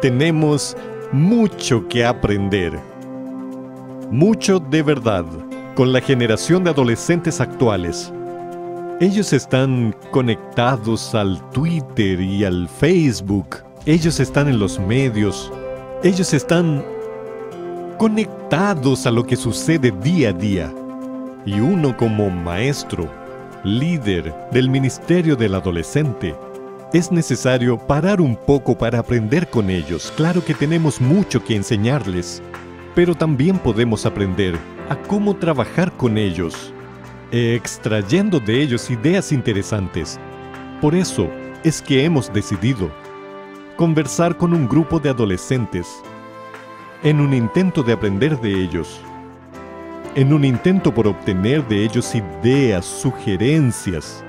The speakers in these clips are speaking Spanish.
tenemos mucho que aprender. Mucho de verdad con la generación de adolescentes actuales. Ellos están conectados al Twitter y al Facebook. Ellos están en los medios. Ellos están conectados a lo que sucede día a día. Y uno como maestro, líder del Ministerio del Adolescente, es necesario parar un poco para aprender con ellos. Claro que tenemos mucho que enseñarles, pero también podemos aprender a cómo trabajar con ellos, extrayendo de ellos ideas interesantes. Por eso es que hemos decidido conversar con un grupo de adolescentes en un intento de aprender de ellos, en un intento por obtener de ellos ideas, sugerencias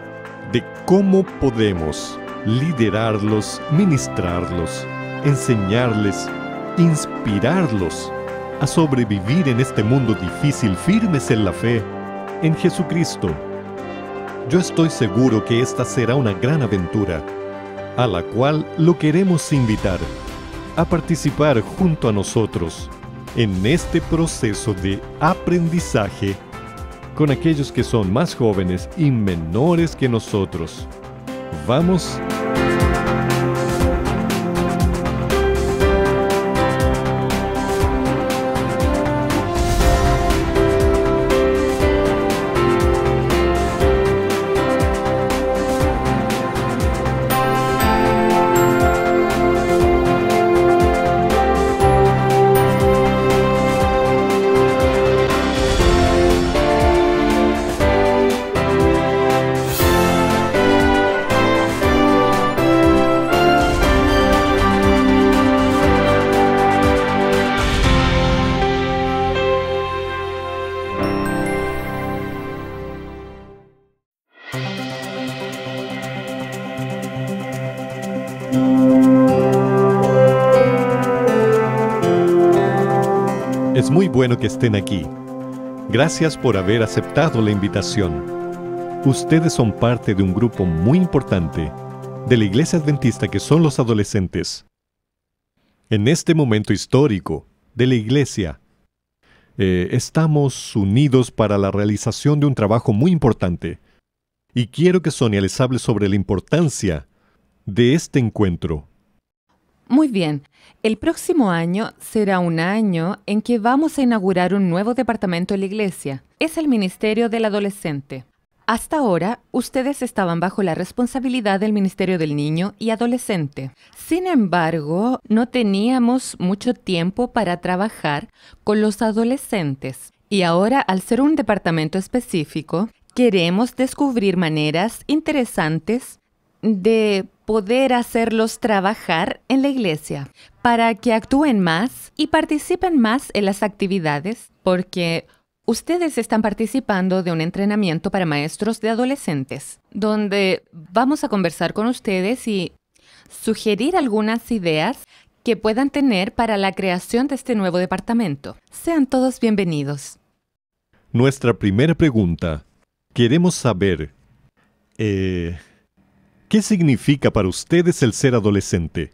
de cómo podemos liderarlos, ministrarlos, enseñarles, inspirarlos a sobrevivir en este mundo difícil firmes en la fe, en Jesucristo. Yo estoy seguro que esta será una gran aventura, a la cual lo queremos invitar a participar junto a nosotros en este proceso de aprendizaje con aquellos que son más jóvenes y menores que nosotros. Vamos! estén aquí. Gracias por haber aceptado la invitación. Ustedes son parte de un grupo muy importante de la Iglesia Adventista que son los adolescentes. En este momento histórico de la Iglesia, eh, estamos unidos para la realización de un trabajo muy importante. Y quiero que Sonia les hable sobre la importancia de este encuentro muy bien. El próximo año será un año en que vamos a inaugurar un nuevo departamento en la iglesia. Es el Ministerio del Adolescente. Hasta ahora, ustedes estaban bajo la responsabilidad del Ministerio del Niño y Adolescente. Sin embargo, no teníamos mucho tiempo para trabajar con los adolescentes. Y ahora, al ser un departamento específico, queremos descubrir maneras interesantes de poder hacerlos trabajar en la iglesia, para que actúen más y participen más en las actividades, porque Ustedes están participando de un entrenamiento para maestros de adolescentes, donde vamos a conversar con ustedes y sugerir algunas ideas que puedan tener para la creación de este nuevo departamento. Sean todos bienvenidos. Nuestra primera pregunta. Queremos saber, eh, ¿Qué significa para ustedes el ser adolescente?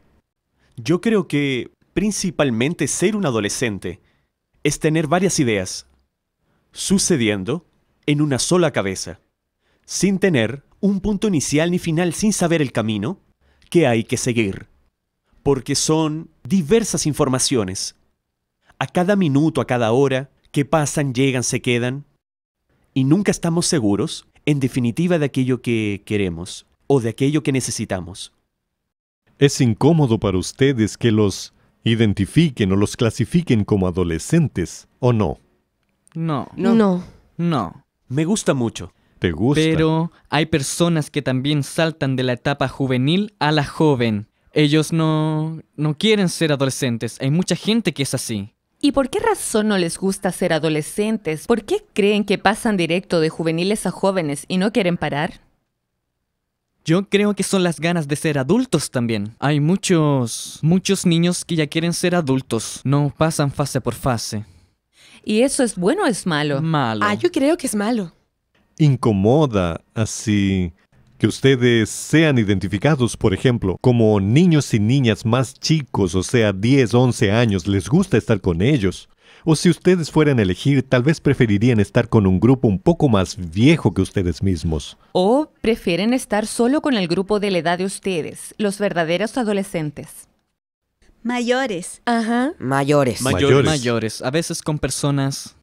Yo creo que principalmente ser un adolescente es tener varias ideas sucediendo en una sola cabeza, sin tener un punto inicial ni final, sin saber el camino que hay que seguir, porque son diversas informaciones. A cada minuto, a cada hora, que pasan, llegan, se quedan, y nunca estamos seguros, en definitiva, de aquello que queremos o de aquello que necesitamos. Es incómodo para ustedes que los identifiquen o los clasifiquen como adolescentes, ¿o no? No. No. No. no. Me gusta mucho. ¿Te gusta? Pero hay personas que también saltan de la etapa juvenil a la joven. Ellos no, no quieren ser adolescentes. Hay mucha gente que es así. ¿Y por qué razón no les gusta ser adolescentes? ¿Por qué creen que pasan directo de juveniles a jóvenes y no quieren parar? Yo creo que son las ganas de ser adultos también. Hay muchos, muchos niños que ya quieren ser adultos, no pasan fase por fase. ¿Y eso es bueno o es malo? Malo. Ah, yo creo que es malo. Incomoda así que ustedes sean identificados, por ejemplo, como niños y niñas más chicos, o sea, 10, 11 años, les gusta estar con ellos. O si ustedes fueran a elegir, tal vez preferirían estar con un grupo un poco más viejo que ustedes mismos. O prefieren estar solo con el grupo de la edad de ustedes, los verdaderos adolescentes. Mayores. Ajá. Mayores. Mayores. Mayores. A veces con personas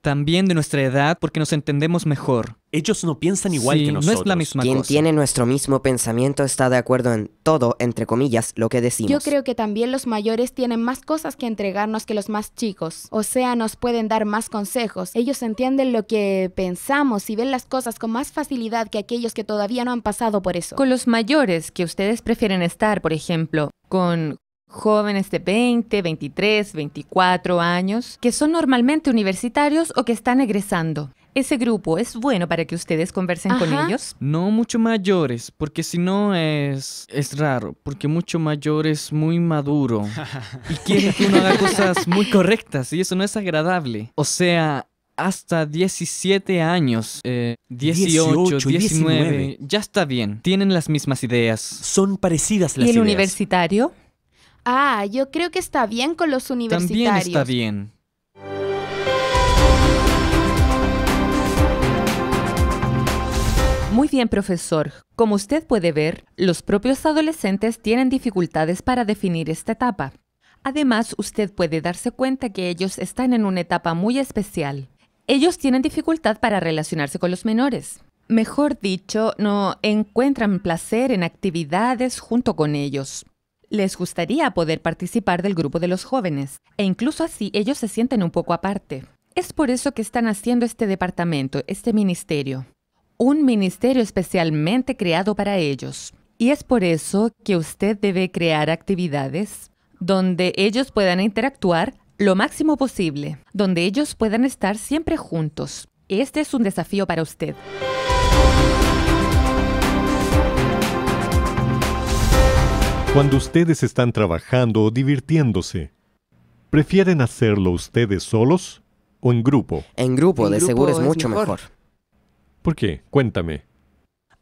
también de nuestra edad porque nos entendemos mejor. Ellos no piensan igual que nosotros. No es la misma Quien tiene nuestro mismo pensamiento está de acuerdo en todo, entre comillas, lo que decimos. Yo creo que también los mayores tienen más cosas que entregarnos que los más chicos. O sea, nos pueden dar más consejos. Ellos entienden lo que pensamos y ven las cosas con más facilidad que aquellos que todavía no han pasado por eso. Con los mayores que ustedes prefieren estar, por ejemplo, con jóvenes de 20, 23, 24 años, que son normalmente universitarios o que están egresando. ¿Ese grupo es bueno para que ustedes conversen con ellos? No mucho mayores, porque si no es, es raro, porque mucho mayor es muy maduro y quiere que uno haga cosas muy correctas y eso no es agradable. O sea, hasta 17 años, 18, eh, 19, ya está bien, tienen las mismas ideas. Son parecidas las ¿Y el universitario? Ah, yo creo que está bien con los universitarios. También está bien. Muy bien, profesor. Como usted puede ver, los propios adolescentes tienen dificultades para definir esta etapa. Además, usted puede darse cuenta que ellos están en una etapa muy especial. Ellos tienen dificultad para relacionarse con los menores. Mejor dicho, no encuentran placer en actividades junto con ellos les gustaría poder participar del grupo de los jóvenes, e incluso así ellos se sienten un poco aparte. Es por eso que están haciendo este departamento, este ministerio, un ministerio especialmente creado para ellos. Y es por eso que usted debe crear actividades donde ellos puedan interactuar lo máximo posible, donde ellos puedan estar siempre juntos. Este es un desafío para usted. Cuando ustedes están trabajando o divirtiéndose, ¿prefieren hacerlo ustedes solos o en grupo? En grupo, de seguro es, mucho mejor. ¿Por qué? Cuéntame.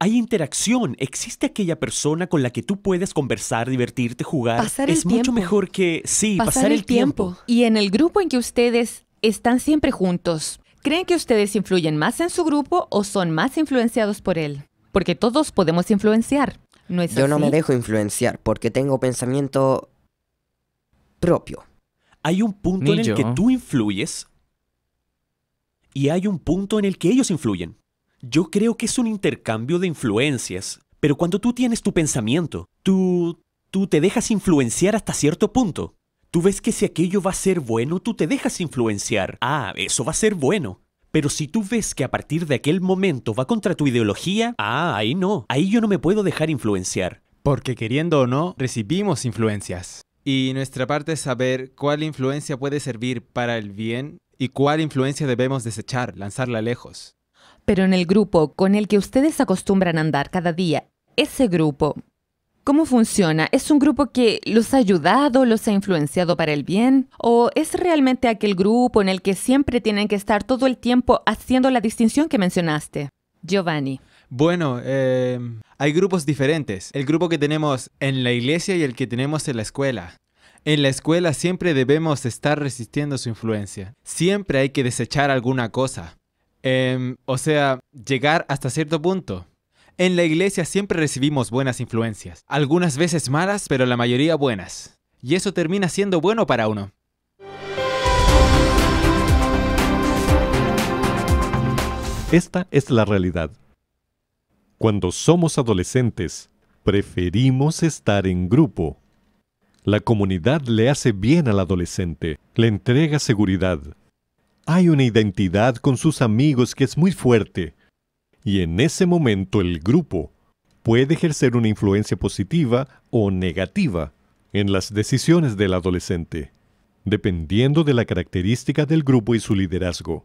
Hay interacción, existe aquella persona con la que tú puedes conversar, divertirte, jugar. Pasar es mucho mejor que sí, pasar, el tiempo. Y en el grupo en que ustedes están siempre juntos, ¿creen que ustedes influyen más en su grupo o son más influenciados por él? Porque todos podemos influenciar. Yo no me dejo influenciar porque tengo pensamiento propio. Hay un punto en el que tú influyes y hay un punto en el que ellos influyen. Yo creo que es un intercambio de influencias, pero cuando tú tienes tu pensamiento, tú, tú te dejas influenciar hasta cierto punto. Tú ves que si aquello va a ser bueno, tú te dejas influenciar. Ah, eso va a ser bueno. Pero si tú ves que a partir de aquel momento va contra tu ideología, ah, ahí no, ahí yo no me puedo dejar influenciar. Porque queriendo o no, recibimos influencias. Y nuestra parte es saber cuál influencia puede servir para el bien y cuál influencia debemos desechar, lanzarla lejos. Pero en el grupo con el que ustedes acostumbran andar cada día, ese grupo ¿Cómo funciona? ¿Es un grupo que los ha ayudado, los ha influenciado para el bien? ¿O es realmente aquel grupo en el que siempre tienen que estar todo el tiempo haciendo la distinción que mencionaste? Giovanni. Bueno, eh, hay grupos diferentes. El grupo que tenemos en la iglesia y el que tenemos en la escuela. En la escuela siempre debemos estar resistiendo su influencia. Siempre hay que desechar alguna cosa. Em, o sea, llegar hasta cierto punto. En la iglesia siempre recibimos buenas influencias, algunas veces malas, pero la mayoría buenas. Y eso termina siendo bueno para uno. Esta es la realidad. Cuando somos adolescentes, preferimos estar en grupo. La comunidad le hace bien al adolescente, le entrega seguridad. Hay una identidad con sus amigos que es muy fuerte, y en ese momento el grupo puede ejercer una influencia positiva o negativa en las decisiones del adolescente, dependiendo de la característica del grupo y su liderazgo.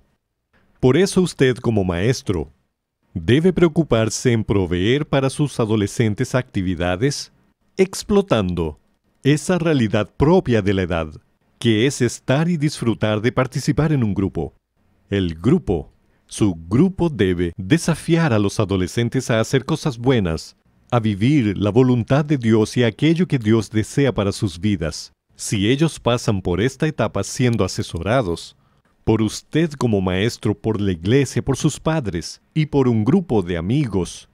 Por eso usted como maestro debe preocuparse en proveer para sus adolescentes actividades explotando esa realidad propia de la edad, que es estar y disfrutar de participar en un grupo. El grupo su grupo debe desafiar a los adolescentes a hacer cosas buenas, a vivir la voluntad de Dios y aquello que Dios desea para sus vidas. Si ellos pasan por esta etapa siendo asesorados, por usted como maestro, por la iglesia, por sus padres y por un grupo de amigos.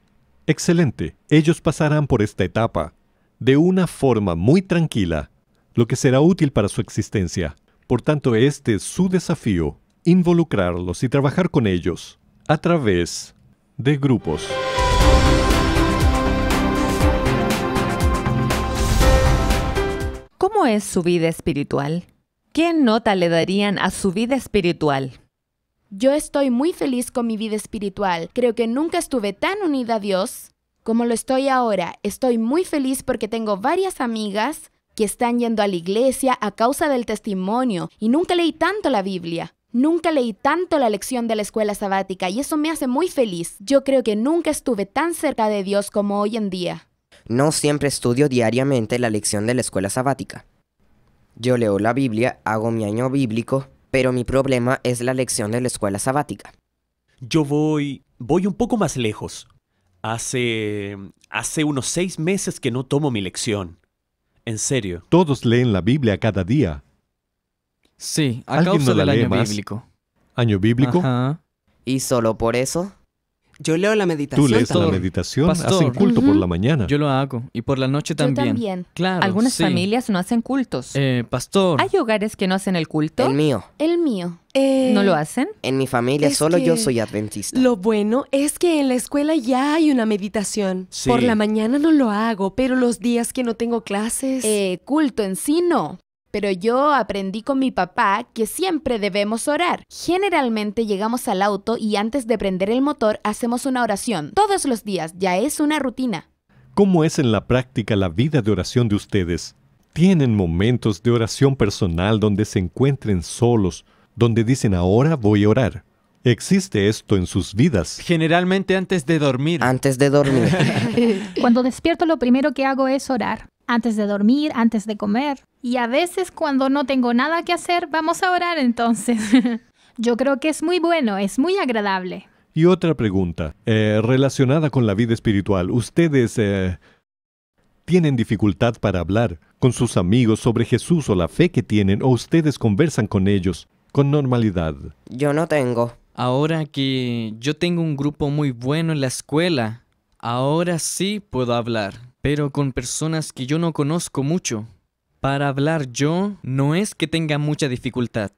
Excelente, ellos pasarán por esta etapa de una forma muy tranquila, lo que será útil para su existencia. Por tanto, este es su desafío involucrarlos y trabajar con ellos a través de grupos. ¿Cómo es su vida espiritual? ¿Qué nota le darían a su vida espiritual? Yo estoy muy feliz con mi vida espiritual. Creo que nunca estuve tan unida a Dios como lo estoy ahora. Estoy muy feliz porque tengo varias amigas que están yendo a la iglesia a causa del testimonio y nunca leí tanto la Biblia. Nunca leí tanto la lección de la escuela sabática y eso me hace muy feliz. Yo creo que nunca estuve tan cerca de Dios como hoy en día. No siempre estudio diariamente la lección de la escuela sabática. Yo leo la Biblia, hago mi año bíblico, pero mi problema es la lección de la escuela sabática. Yo voy... voy un poco más lejos. Hace... hace unos seis meses que no tomo mi lección. En serio. Todos leen la Biblia cada día. Sí, a causa del año bíblico. ¿Año bíblico? Ajá. ¿Y solo por eso? Yo leo la meditación. Tú lees la meditación, hacen culto por la mañana. Yo lo hago y por la noche también. también. Claro. Algunas familias no hacen cultos. Eh, Pastor. Hay hogares que no hacen el culto. El mío. El mío. Eh, ¿No lo hacen? En mi familia solo yo soy adventista. Lo bueno es que en la escuela ya hay una meditación. Por la mañana no lo hago, pero los días que no tengo clases. Eh, culto en sí no. Pero yo aprendí con mi papá que siempre debemos orar. Generalmente llegamos al auto y antes de prender el motor hacemos una oración. Todos los días ya es una rutina. ¿Cómo es en la práctica la vida de oración de ustedes? ¿Tienen momentos de oración personal donde se encuentren solos, donde dicen ahora voy a orar? ¿Existe esto en sus vidas? Generalmente antes de dormir. Antes de dormir. Cuando despierto lo primero que hago es orar. Antes de dormir, antes de comer. Y a veces cuando no tengo nada que hacer, vamos a orar entonces. Yo creo que es muy bueno, es muy agradable. Y otra pregunta, eh, relacionada con la vida espiritual. Ustedes eh, tienen dificultad para hablar con sus amigos sobre Jesús o la fe que tienen, o ustedes conversan con ellos con normalidad. Yo no tengo. Ahora que yo tengo un grupo muy bueno en la escuela, ahora sí puedo hablar, pero con personas que yo no conozco mucho. Para hablar yo no es que tenga mucha dificultad,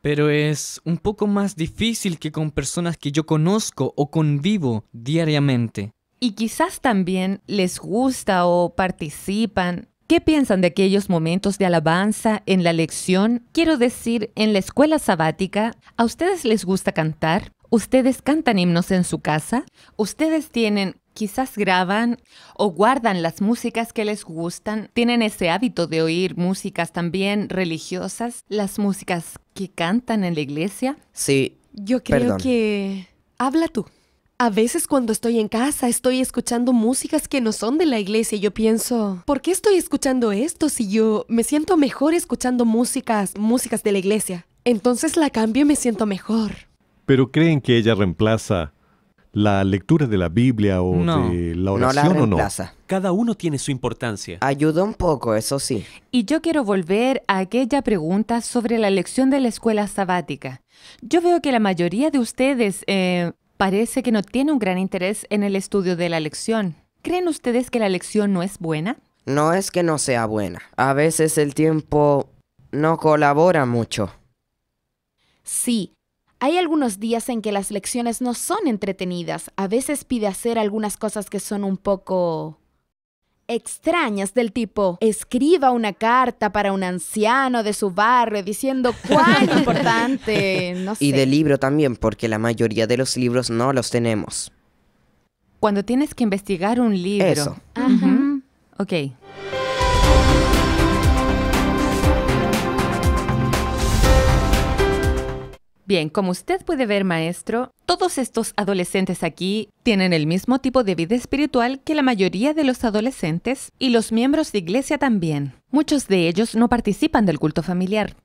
pero es un poco más difícil que con personas que yo conozco o convivo diariamente. Y quizás también les gusta o participan. ¿Qué piensan de aquellos momentos de alabanza en la lección? Quiero decir, en la escuela sabática, ¿a ustedes les gusta cantar? ¿Ustedes cantan himnos en su casa? ¿Ustedes tienen Quizás graban o guardan las músicas que les gustan, tienen ese hábito de oír músicas también religiosas, las músicas que cantan en la iglesia. Sí. Yo creo que... Habla tú. A veces cuando estoy en casa estoy escuchando músicas que no son de la iglesia y yo pienso, ¿por qué estoy escuchando esto si yo me siento mejor escuchando músicas, músicas de la iglesia? Entonces la cambio y me siento mejor. Pero creen que ella reemplaza la lectura de la Biblia o de la oración no la o no. Cada uno tiene su importancia. Ayuda un poco, eso sí. Y yo quiero volver a aquella pregunta sobre la lección de la escuela sabática. Yo veo que la mayoría de ustedes eh, parece que no tiene un gran interés en el estudio de la lección. ¿Creen ustedes que la lección no es buena? No es que no sea buena. A veces el tiempo no colabora mucho. Sí, hay algunos días en que las lecciones no son entretenidas. A veces pide hacer algunas cosas que son un poco extrañas del tipo escriba una carta para un anciano de su barrio diciendo cuán importante, Y de libro también, porque la mayoría de los libros no los tenemos. Cuando tienes que investigar un libro. Eso. Ajá. Ok. Bien, como usted puede ver, maestro, todos estos adolescentes aquí tienen el mismo tipo de vida espiritual que la mayoría de los adolescentes y los miembros de iglesia también. Muchos de ellos no participan del culto familiar.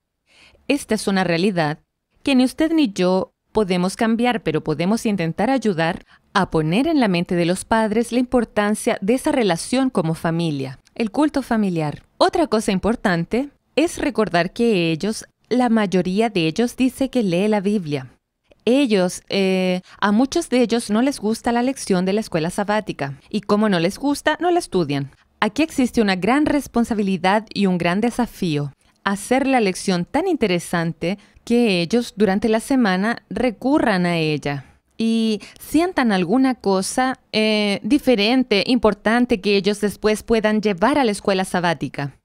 Esta es una realidad que ni usted ni yo podemos cambiar, pero podemos intentar ayudar a poner en la mente de los padres la importancia de esa relación como familia, el culto familiar. Otra cosa importante es recordar que ellos la mayoría de ellos dice que lee la Biblia. Ellos, eh, a muchos de ellos no les gusta la lección de la escuela sabática y como no les gusta, no la estudian. Aquí existe una gran responsabilidad y un gran desafío, hacer la lección tan interesante que ellos durante la semana recurran a ella y sientan alguna cosa eh, diferente, importante que ellos después puedan llevar a la escuela sabática.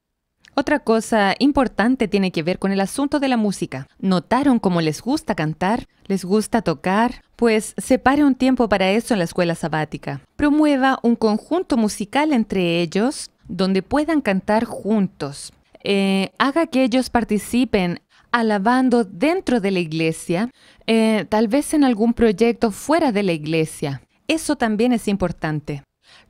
Otra cosa importante tiene que ver con el asunto de la música. ¿Notaron cómo les gusta cantar? ¿Les gusta tocar? Pues separe un tiempo para eso en la escuela sabática. Promueva un conjunto musical entre ellos donde puedan cantar juntos. Eh, haga que ellos participen alabando dentro de la iglesia, eh, tal vez en algún proyecto fuera de la iglesia. Eso también es importante.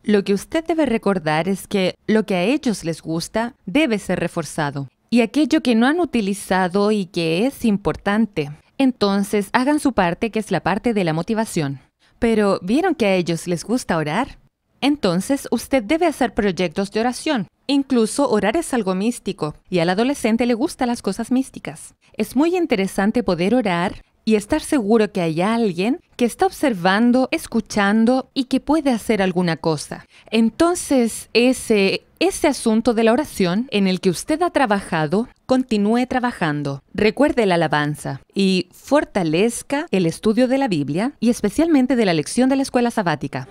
Lo que usted debe recordar es que lo que a ellos les gusta debe ser reforzado y aquello que no han utilizado y que es importante. Entonces hagan su parte que es la parte de la motivación. Pero ¿vieron que a ellos les gusta orar? Entonces usted debe hacer proyectos de oración. Incluso orar es algo místico y al adolescente le gustan las cosas místicas. Es muy interesante poder orar y estar seguro que hay alguien que está observando, escuchando y que puede hacer alguna cosa. Entonces, ese, ese asunto de la oración en el que usted ha trabajado, continúe trabajando. Recuerde la alabanza y fortalezca el estudio de la Biblia y especialmente de la lección de la escuela sabática.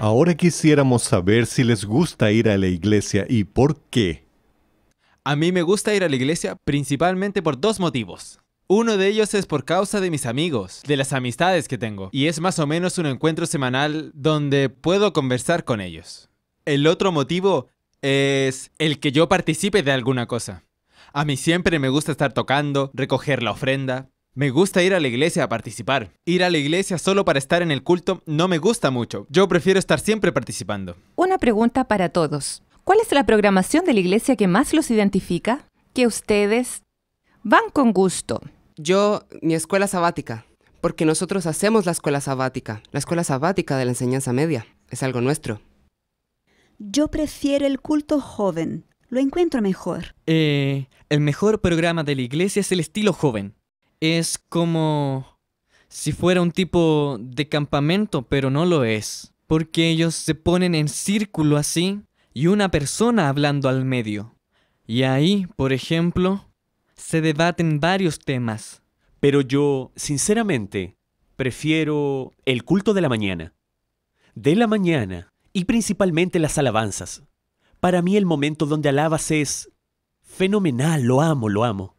Ahora quisiéramos saber si les gusta ir a la iglesia y por qué. A mí me gusta ir a la iglesia principalmente por dos motivos. Uno de ellos es por causa de mis amigos, de las amistades que tengo, y es más o menos un encuentro semanal donde puedo conversar con ellos. El otro motivo es el que yo participe de alguna cosa. A mí siempre me gusta estar tocando, recoger la ofrenda, me gusta ir a la iglesia a participar. Ir a la iglesia solo para estar en el culto no me gusta mucho. Yo prefiero estar siempre participando. Una pregunta para todos. ¿Cuál es la programación de la iglesia que más los identifica? Que ustedes van con gusto. Yo, mi escuela sabática, porque nosotros hacemos la escuela sabática, la escuela sabática de la enseñanza media, es algo nuestro. Yo prefiero el culto joven, lo encuentro mejor. Eh, el mejor programa de la iglesia es el estilo joven es como si fuera un tipo de campamento, pero no lo es, porque ellos se ponen en círculo así y una persona hablando al medio. Y ahí, por ejemplo, se debaten varios temas. Pero yo, sinceramente, prefiero el culto de la mañana. De la mañana, y principalmente las alabanzas. Para mí el momento donde alabas es fenomenal, lo amo, lo amo.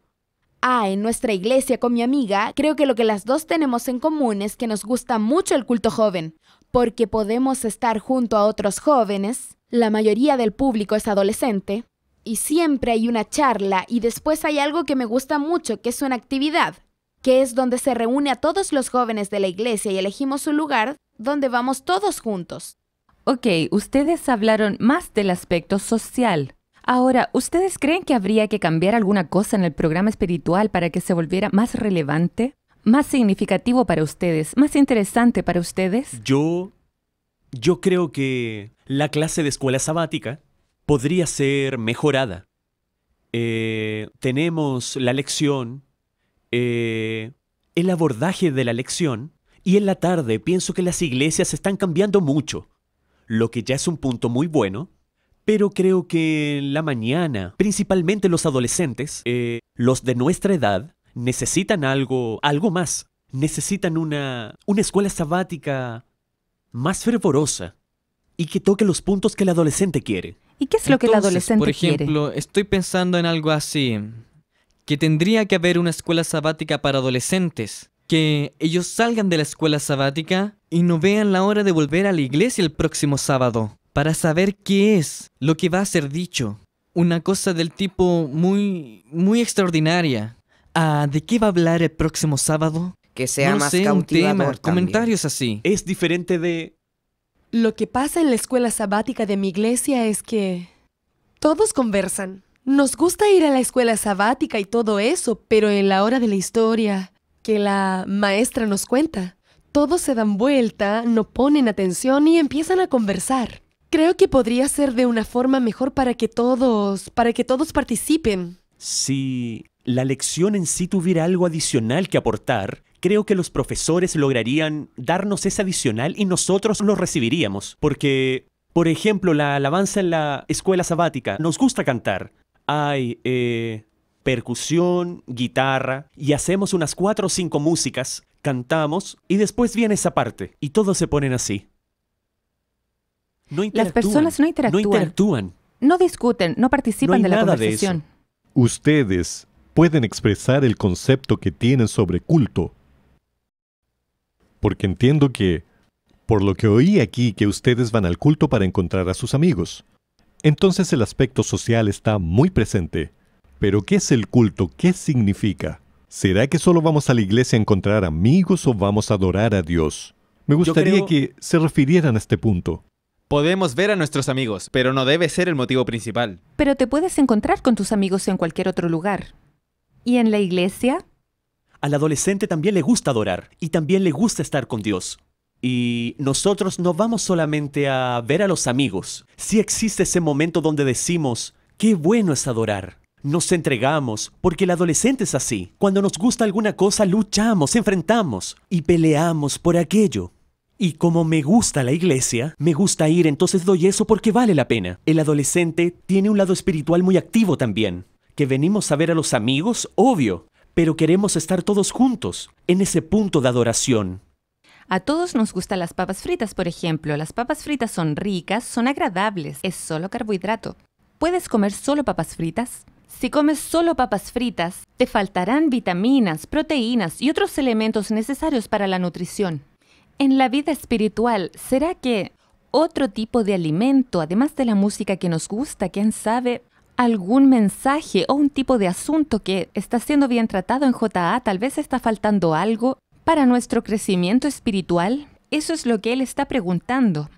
Ah, en nuestra iglesia con mi amiga, creo que lo que las dos tenemos en común es que nos gusta mucho el culto joven, porque podemos estar junto a otros jóvenes, la mayoría del público es adolescente, y siempre hay una charla y después hay algo que me gusta mucho, que es una actividad, que es donde se reúne a todos los jóvenes de la iglesia y elegimos un lugar donde vamos todos juntos. Ok, ustedes hablaron más del aspecto social. Ahora, ¿ustedes creen que habría que cambiar alguna cosa en el programa espiritual para que se volviera más relevante, más significativo para ustedes, más interesante para ustedes? Yo creo que la clase de escuela sabática podría ser mejorada. Eh, tenemos la lección, eh, el abordaje de la lección, y en la tarde pienso que las iglesias están cambiando mucho, lo que ya es un punto muy bueno, pero creo que la mañana, principalmente los adolescentes, eh, los de nuestra edad, necesitan algo, algo más. Necesitan una, escuela sabática más fervorosa y que toque los puntos que el adolescente quiere. ¿Y qué es lo que el adolescente quiere? Por ejemplo, estoy pensando en algo así, que tendría que haber una escuela sabática para adolescentes, que ellos salgan de la escuela sabática y no vean la hora de volver a la iglesia el próximo sábado para saber qué es lo que va a ser dicho. Una cosa del tipo muy, muy extraordinaria. Ah, ¿De qué va a hablar el próximo sábado? Que sea más sé, un tema, comentarios así. Es diferente de... Lo que pasa en la escuela sabática de mi iglesia es que... Todos conversan. Nos gusta ir a la escuela sabática y todo eso, pero en la hora de la historia que la maestra nos cuenta, todos se dan vuelta, no ponen atención y empiezan a conversar. Creo que podría ser de una forma mejor para que todos, para que todos participen. Si la lección en sí tuviera algo adicional que aportar, creo que los profesores lograrían darnos ese adicional y nosotros lo recibiríamos. Porque, por ejemplo, la alabanza en la escuela sabática, nos gusta cantar. Hay eh, percusión, guitarra, y hacemos unas cuatro o cinco músicas, cantamos, y después viene esa parte, y todos se ponen así. Las personas no interactúan. No discuten, no participan de la conversación. Ustedes pueden expresar el concepto que tienen sobre culto. Porque entiendo que, por lo que oí aquí, que ustedes van al culto para encontrar a sus amigos. Entonces el aspecto social está muy presente. Pero ¿qué es el culto? ¿Qué significa? ¿Será que solo vamos a la iglesia a encontrar amigos o vamos a adorar a Dios? Me gustaría que se refirieran a este punto. Podemos ver a nuestros amigos, pero no debe ser el motivo principal. Pero te puedes encontrar con tus amigos en cualquier otro lugar. ¿Y en la iglesia? Al adolescente también le gusta adorar y también le gusta estar con Dios. Y nosotros no vamos solamente a ver a los amigos. Sí existe ese momento donde decimos, qué bueno es adorar. Nos entregamos, porque el adolescente es así. Cuando nos gusta alguna cosa, luchamos, enfrentamos y peleamos por aquello. Y como me gusta la iglesia, me gusta ir, entonces doy eso porque vale la pena. El adolescente tiene un lado espiritual muy activo también. Que venimos a ver a los amigos, obvio, pero queremos estar todos juntos, en ese punto de adoración. A todos nos gustan las papas fritas, por ejemplo. Las papas fritas son ricas, son agradables, es solo carbohidrato. ¿Puedes comer solo papas fritas? Si comes solo papas fritas, te faltarán vitaminas, proteínas y otros elementos necesarios para la nutrición en la vida espiritual, ¿será que otro tipo de alimento, además de la música que nos gusta, quién sabe, algún mensaje o un tipo de asunto que está siendo bien tratado en JA, tal vez está faltando algo para nuestro crecimiento espiritual? Eso es lo que él está preguntando.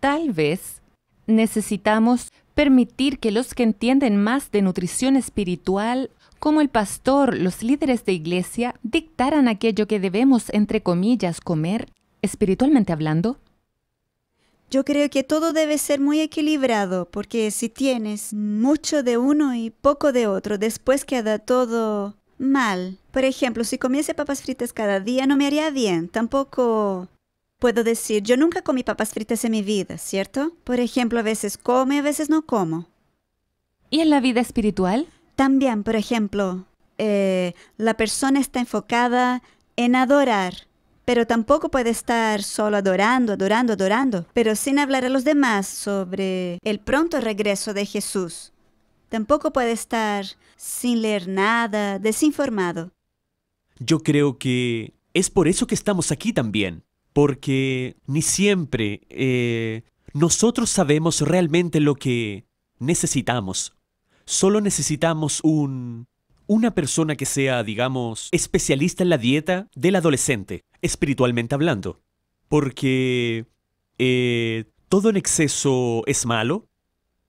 Tal vez necesitamos permitir que los que entienden más de nutrición espiritual, como el pastor, los líderes de iglesia, dictaran aquello que debemos, entre comillas, comer espiritualmente hablando? Yo creo que todo debe ser muy equilibrado, porque si tienes mucho de uno y poco de otro, después queda todo mal. Por ejemplo, si comiese papas fritas cada día no me haría bien. Tampoco puedo decir, yo nunca comí papas fritas en mi vida, ¿cierto? Por ejemplo, a veces come, a veces no como. ¿Y en la vida espiritual? También, por ejemplo, eh, la persona está enfocada en adorar pero tampoco puede estar solo adorando, adorando, adorando, pero sin hablar a los demás sobre el pronto regreso de Jesús. Tampoco puede estar sin leer nada, desinformado. Yo creo que es por eso que estamos aquí también, porque ni siempre eh, nosotros sabemos realmente lo que necesitamos. Solo necesitamos un una persona que sea, digamos, especialista en la dieta del adolescente espiritualmente hablando, porque eh, todo en exceso es malo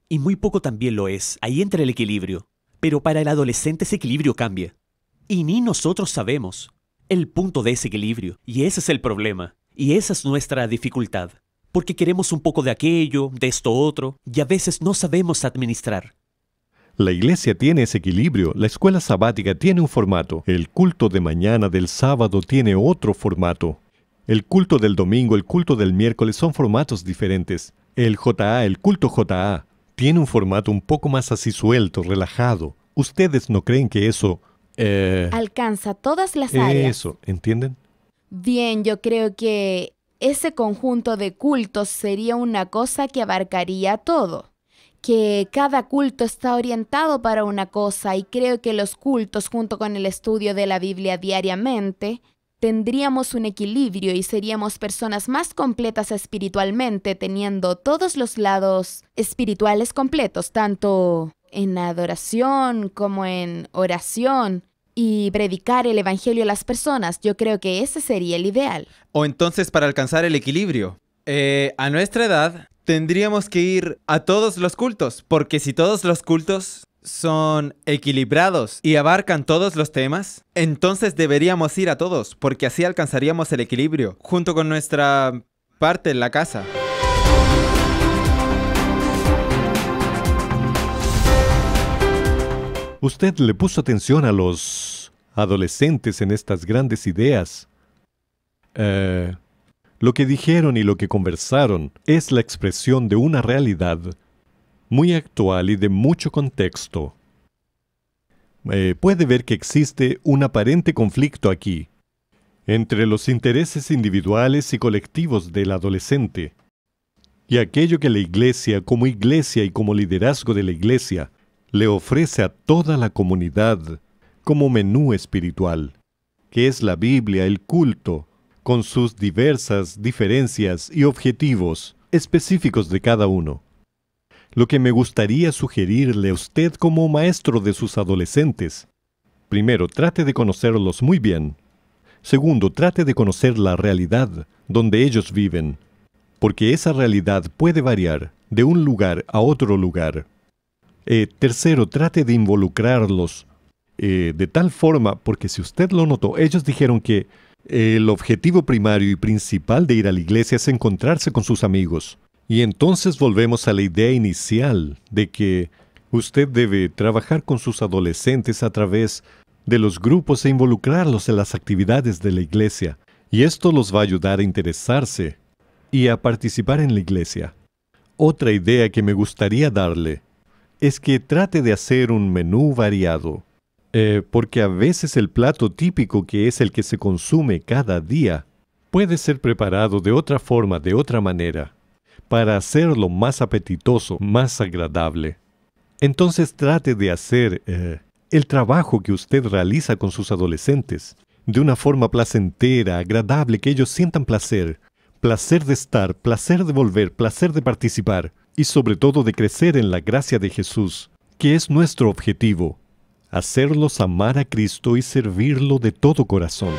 y muy poco también lo es. Ahí entra el equilibrio. Pero para el adolescente ese equilibrio cambia. Y ni nosotros sabemos el punto de ese equilibrio. Y ese es el problema. Y esa es nuestra dificultad. Porque queremos un poco de aquello, de esto otro, y a veces no sabemos administrar. La iglesia tiene ese equilibrio, la escuela sabática tiene un formato, el culto de mañana del sábado tiene otro formato. El culto del domingo, el culto del miércoles son formatos diferentes. El JA, el culto JA, tiene un formato un poco más así suelto, relajado. ¿Ustedes no creen que eso... Eh, alcanza todas las áreas? Eso, ¿entienden? Bien, yo creo que ese conjunto de cultos sería una cosa que abarcaría todo que cada culto está orientado para una cosa y creo que los cultos junto con el estudio de la Biblia diariamente tendríamos un equilibrio y seríamos personas más completas espiritualmente teniendo todos los lados espirituales completos, tanto en adoración como en oración y predicar el Evangelio a las personas. Yo creo que ese sería el ideal. O entonces para alcanzar el equilibrio. Eh, a nuestra edad, tendríamos que ir a todos los cultos, porque si todos los cultos son equilibrados y abarcan todos los temas, entonces deberíamos ir a todos, porque así alcanzaríamos el equilibrio, junto con nuestra parte en la casa. Usted le puso atención a los adolescentes en estas grandes ideas. Eh, lo que dijeron y lo que conversaron es la expresión de una realidad muy actual y de mucho contexto. Eh, puede ver que existe un aparente conflicto aquí entre los intereses individuales y colectivos del adolescente y aquello que la Iglesia como Iglesia y como liderazgo de la Iglesia le ofrece a toda la comunidad como menú espiritual, que es la Biblia, el culto, con sus diversas diferencias y objetivos específicos de cada uno. Lo que me gustaría sugerirle a usted como maestro de sus adolescentes. Primero, trate de conocerlos muy bien. Segundo, trate de conocer la realidad donde ellos viven, porque esa realidad puede variar de un lugar a otro lugar. Eh, tercero, trate de involucrarlos eh, de tal forma, porque si usted lo notó, ellos dijeron que el objetivo primario y principal de ir a la iglesia es encontrarse con sus amigos. Y entonces volvemos a la idea inicial de que usted debe trabajar con sus adolescentes a través de los grupos e involucrarlos en las actividades de la iglesia. Y esto los va a ayudar a interesarse y a participar en la iglesia. Otra idea que me gustaría darle es que trate de hacer un menú variado. Eh, porque a veces el plato típico que es el que se consume cada día puede ser preparado de otra forma, de otra manera, para hacerlo más apetitoso, más agradable. Entonces trate de hacer eh, el trabajo que usted realiza con sus adolescentes de una forma placentera, agradable, que ellos sientan placer, placer de estar, placer de volver, placer de participar y sobre todo de crecer en la gracia de Jesús, que es nuestro objetivo hacerlos amar a Cristo y servirlo de todo corazón.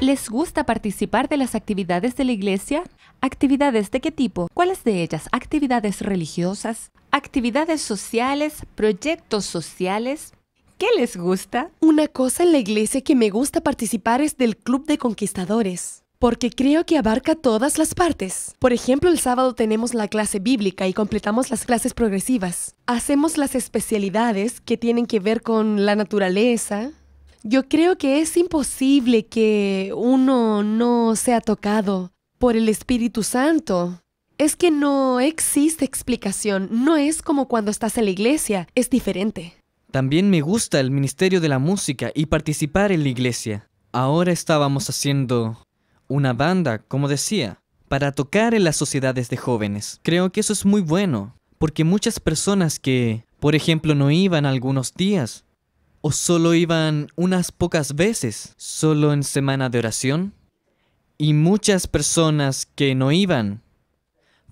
¿Les gusta participar de las actividades de la iglesia? ¿Actividades de qué tipo? ¿Cuáles de ellas? ¿Actividades religiosas? ¿Actividades sociales? ¿Proyectos sociales? ¿Qué les gusta? Una cosa en la iglesia que me gusta participar es del Club de Conquistadores porque creo que abarca todas las partes. Por ejemplo, el sábado tenemos la clase bíblica y completamos las clases progresivas. Hacemos las especialidades que tienen que ver con la naturaleza. Yo creo que es imposible que uno no sea tocado por el Espíritu Santo. Es que no existe explicación, no es como cuando estás en la iglesia, es diferente. También me gusta el Ministerio de la Música y participar en la iglesia. Ahora estábamos haciendo una banda, como decía, para tocar en las sociedades de jóvenes. Creo que eso es muy bueno, porque muchas personas que, por ejemplo, no iban algunos días, o solo iban unas pocas veces, solo en semana de oración, y muchas personas que no iban,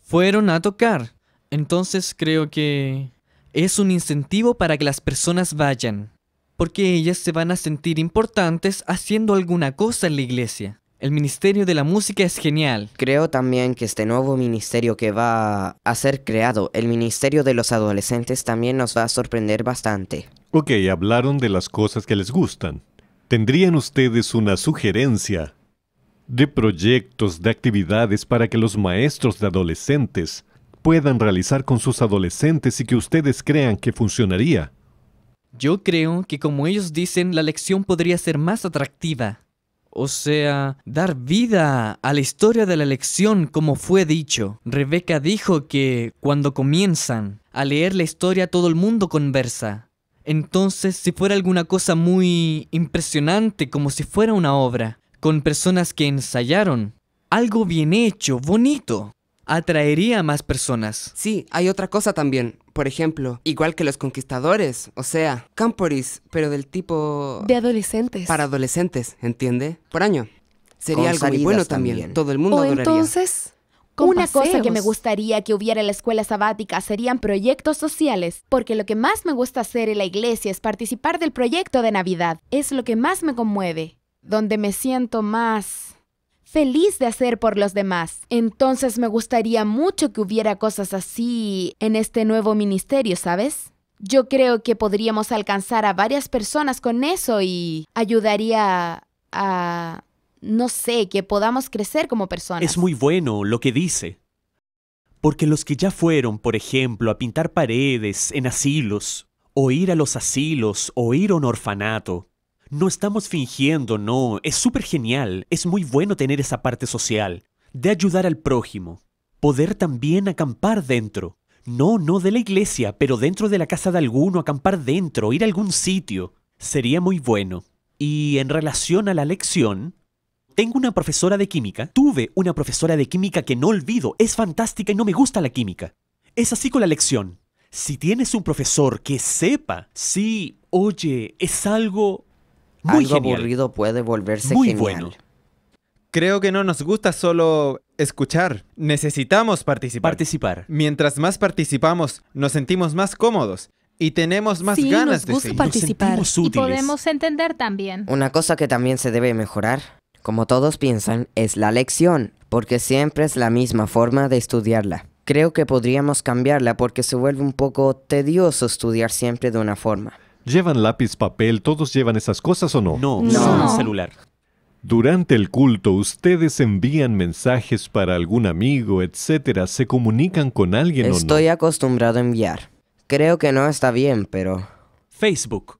fueron a tocar. Entonces creo que es un incentivo para que las personas vayan, porque ellas se van a sentir importantes haciendo alguna cosa en la iglesia. El Ministerio de la Música es genial. Creo también que este nuevo ministerio que va a ser creado, el Ministerio de los Adolescentes, también nos va a sorprender bastante. Ok, hablaron de las cosas que les gustan. ¿Tendrían ustedes una sugerencia de proyectos, de actividades para que los maestros de adolescentes puedan realizar con sus adolescentes y que ustedes crean que funcionaría? Yo creo que como ellos dicen, la lección podría ser más atractiva o sea, dar vida a la historia de la elección como fue dicho. Rebeca dijo que cuando comienzan a leer la historia todo el mundo conversa. Entonces, si fuera alguna cosa muy impresionante, como si fuera una obra, con personas que ensayaron, algo bien hecho, bonito, atraería a más personas. Sí, hay otra cosa también por ejemplo, igual que los conquistadores, o sea, camporis, pero del tipo... De adolescentes. Para adolescentes, ¿entiende? Por año. Sería algo muy bueno también. Todo el mundo o entonces... Una cosa que me gustaría que hubiera en la escuela sabática serían proyectos sociales, porque lo que más me gusta hacer en la iglesia es participar del proyecto de Navidad. Es lo que más me conmueve, donde me siento más feliz de hacer por los demás. Entonces me gustaría mucho que hubiera cosas así en este nuevo ministerio, ¿sabes? Yo creo que podríamos alcanzar a varias personas con eso y ayudaría a... no sé, que podamos crecer como personas. Es muy bueno lo que dice. Porque los que ya fueron, por ejemplo, a pintar paredes en asilos, o ir a los asilos, o ir a un orfanato, no estamos fingiendo, no. Es súper genial. Es muy bueno tener esa parte social, de ayudar al prójimo. Poder también acampar dentro. No, no de la iglesia, pero dentro de la casa de alguno, acampar dentro, ir a algún sitio. Sería muy bueno. Y en relación a la lección, tengo una profesora de química. Tuve una profesora de química que no olvido. Es fantástica y no me gusta la química. Es así con la lección. Si tienes un profesor que sepa, sí, oye, es algo muy algo aburrido puede volverse Muy Creo que no nos gusta solo escuchar, necesitamos participar. Mientras más participamos, nos sentimos más cómodos y tenemos más ganas de participar y podemos entender también. Una cosa que también se debe mejorar, como todos piensan, es la lección, porque siempre es la misma forma de estudiarla. Creo que podríamos cambiarla porque se vuelve un poco tedioso estudiar siempre de una forma. ¿Llevan lápiz, papel? ¿Todos llevan esas cosas o no? No, no. celular. Durante el culto, ustedes envían mensajes para algún amigo, etcétera. ¿Se comunican con alguien o no? Estoy acostumbrado a enviar. Creo que no está bien, pero. Facebook.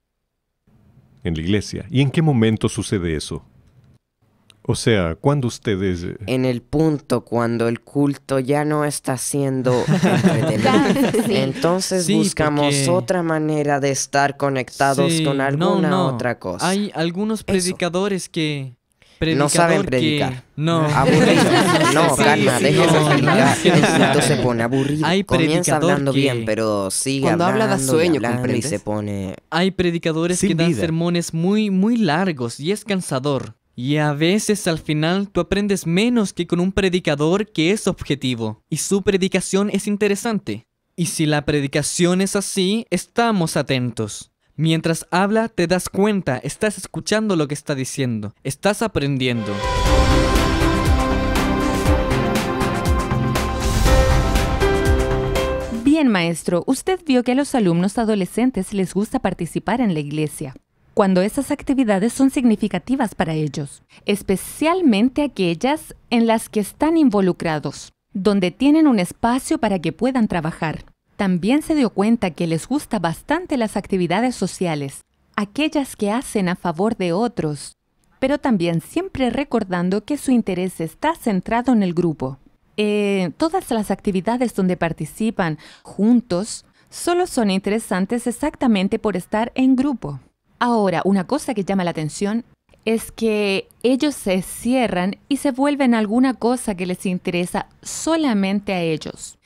En la iglesia. ¿Y en qué momento sucede eso? O sea, cuando ustedes... Eh? En el punto cuando el culto ya no está siendo Entonces buscamos otra manera de estar conectados con alguna no, no. otra cosa. Hay algunos predicadores que... no saben predicar. No. Aburrido. No, calma, déjese no, predicar. Entonces se pone aburrido. Hay Comienza hablando que... bien, pero sigue Cuando hablando, habla da sueño, y, hablando se pone... Hay predicadores que dan sermones muy, muy largos y es cansador. Y a veces al final tú aprendes menos que con un predicador que es objetivo y su predicación es interesante. Y si la predicación es así, estamos atentos. Mientras habla, te das cuenta, estás escuchando lo que está diciendo, estás aprendiendo. Bien, maestro, usted vio que a los alumnos adolescentes les gusta participar en la iglesia cuando esas actividades son significativas para ellos, especialmente aquellas en las que están involucrados, donde tienen un espacio para que puedan trabajar. También se dio cuenta que les gusta bastante las actividades sociales, aquellas que hacen a favor de otros, pero también siempre recordando que su interés está centrado en el grupo. Eh, todas las actividades donde participan juntos solo son interesantes exactamente por estar en grupo. Ahora, una cosa que llama la atención es que ellos se cierran y se vuelven alguna cosa que les interesa solamente a ellos.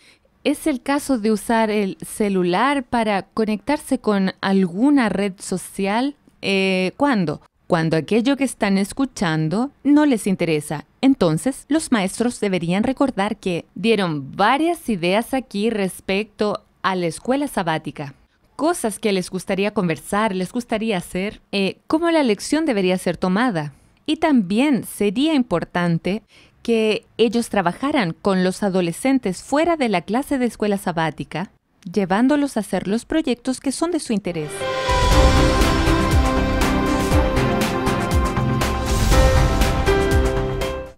Es el caso de usar el celular para conectarse con alguna red social. Eh, ¿Cuándo? Cuando aquello que están escuchando no les interesa. Entonces, los maestros deberían recordar que dieron varias ideas aquí respecto a la escuela sabática cosas que les gustaría conversar, les gustaría hacer, eh, cómo la lección debería ser tomada. Y también sería importante que ellos trabajaran con los adolescentes fuera de la clase de escuela sabática, llevándolos a hacer los proyectos que son de su interés.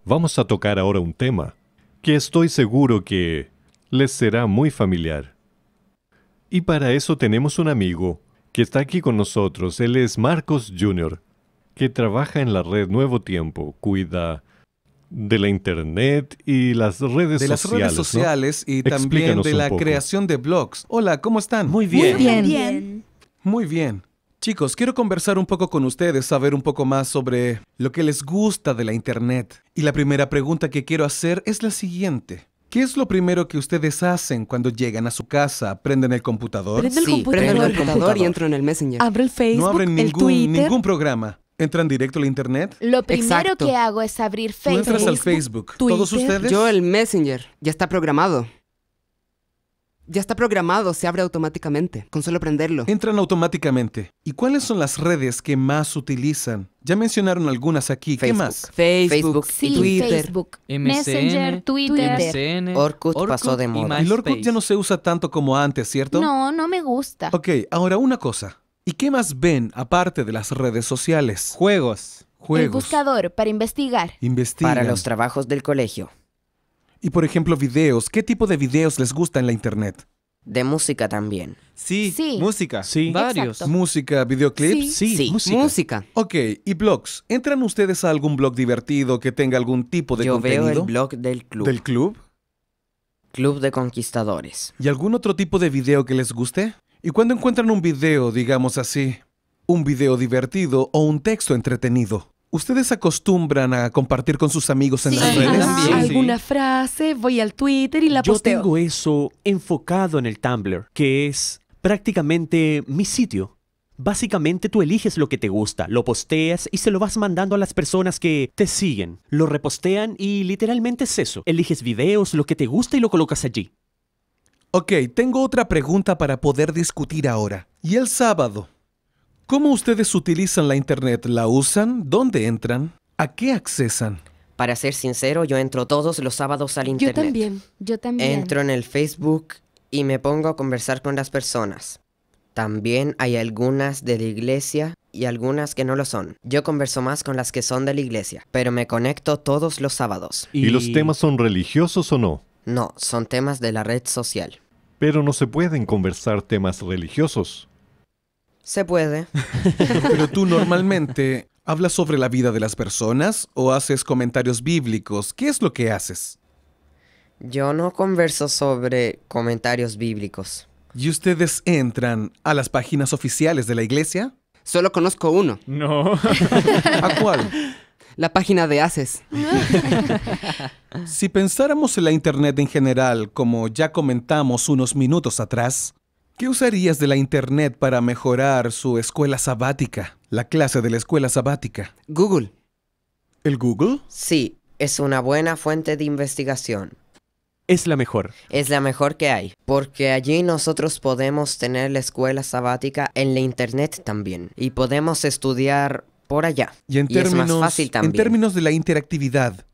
Vamos a tocar ahora un tema que estoy seguro que les será muy familiar y para eso tenemos un amigo que está aquí con nosotros. Él es Marcos Jr., que trabaja en la red Nuevo Tiempo, cuida de la internet y las redes sociales. De las redes sociales y también de la creación de blogs. Hola, ¿cómo están? Muy bien. bien. Muy bien. Chicos, quiero conversar un poco con ustedes, saber un poco más sobre lo que les gusta de la internet. Y la primera pregunta que quiero hacer es la siguiente. ¿Qué es lo primero que ustedes hacen cuando llegan a su casa? ¿Prenden el computador? sí, computador. Prenden el computador y entran en el Messenger. Abro el Facebook, No abren ningún, programa. ¿Entran directo al internet? Lo primero que hago es abrir Facebook. ¿Tú entras al Facebook? ¿Todos ustedes? Yo el Messenger. Ya está programado ya está programado, se abre automáticamente, con solo prenderlo. Entran automáticamente. ¿Y cuáles son las redes que más utilizan? Ya mencionaron algunas aquí. ¿Qué más? Facebook, Facebook Twitter, Messenger, Twitter, Orkut, pasó de moda. el Orkut ya no se usa tanto como antes, ¿cierto? No, no me gusta. Ok, ahora una cosa. ¿Y qué más ven aparte de las redes sociales? Juegos. Juegos. El buscador para investigar. Investigar. Para los trabajos del colegio. Y por ejemplo, videos. ¿Qué tipo de videos les gusta en la internet? De música también. Sí, Sí. música. Sí. Varios. Música, videoclips. Sí, Sí. música. Música. Ok, y blogs. ¿Entran ustedes a algún blog divertido que tenga algún tipo de Yo veo el blog del club. ¿Del club? Club de Conquistadores. ¿Y algún otro tipo de video que les guste? ¿Y cuando encuentran un video, digamos así, un video divertido o un texto entretenido? ¿Ustedes acostumbran a compartir con sus amigos en las redes? Sí. Alguna frase, voy al Twitter y la posteo. Yo tengo eso enfocado en el Tumblr, que es prácticamente mi sitio. Básicamente tú eliges lo que te gusta, lo posteas y se lo vas mandando a las personas que te siguen, lo repostean y literalmente es eso. Eliges videos, lo que te gusta y lo colocas allí. Ok, tengo otra pregunta para poder discutir ahora. ¿Y el sábado? ¿Cómo ustedes utilizan la Internet? ¿La usan? ¿Dónde entran? ¿A qué accesan? Para ser sincero, yo entro todos los sábados al Internet. Yo también, yo también. Entro en el Facebook y me pongo a conversar con las personas. También hay algunas de la iglesia y algunas que no lo son. Yo converso más con las que son de la iglesia, pero me conecto todos los sábados. ¿Y, los temas son religiosos o no? No, son temas de la red social. Pero no se pueden conversar temas religiosos. Se puede. Pero tú normalmente hablas sobre la vida de las personas o haces comentarios bíblicos. ¿Qué es lo que haces? Yo no converso sobre comentarios bíblicos. ¿Y ustedes entran a las páginas oficiales de la iglesia? Solo conozco uno. No. ¿A cuál? La página de Haces. si pensáramos en la Internet en general, como ya comentamos unos minutos atrás, ¿Qué usarías de la Internet para mejorar su escuela sabática? La clase de la escuela sabática. Google. ¿El Google? Sí, es una buena fuente de investigación. Es la mejor. Es la mejor que hay, porque allí nosotros podemos tener la escuela sabática en la Internet también, y podemos estudiar por allá. Y, en términos, En términos de la interactividad.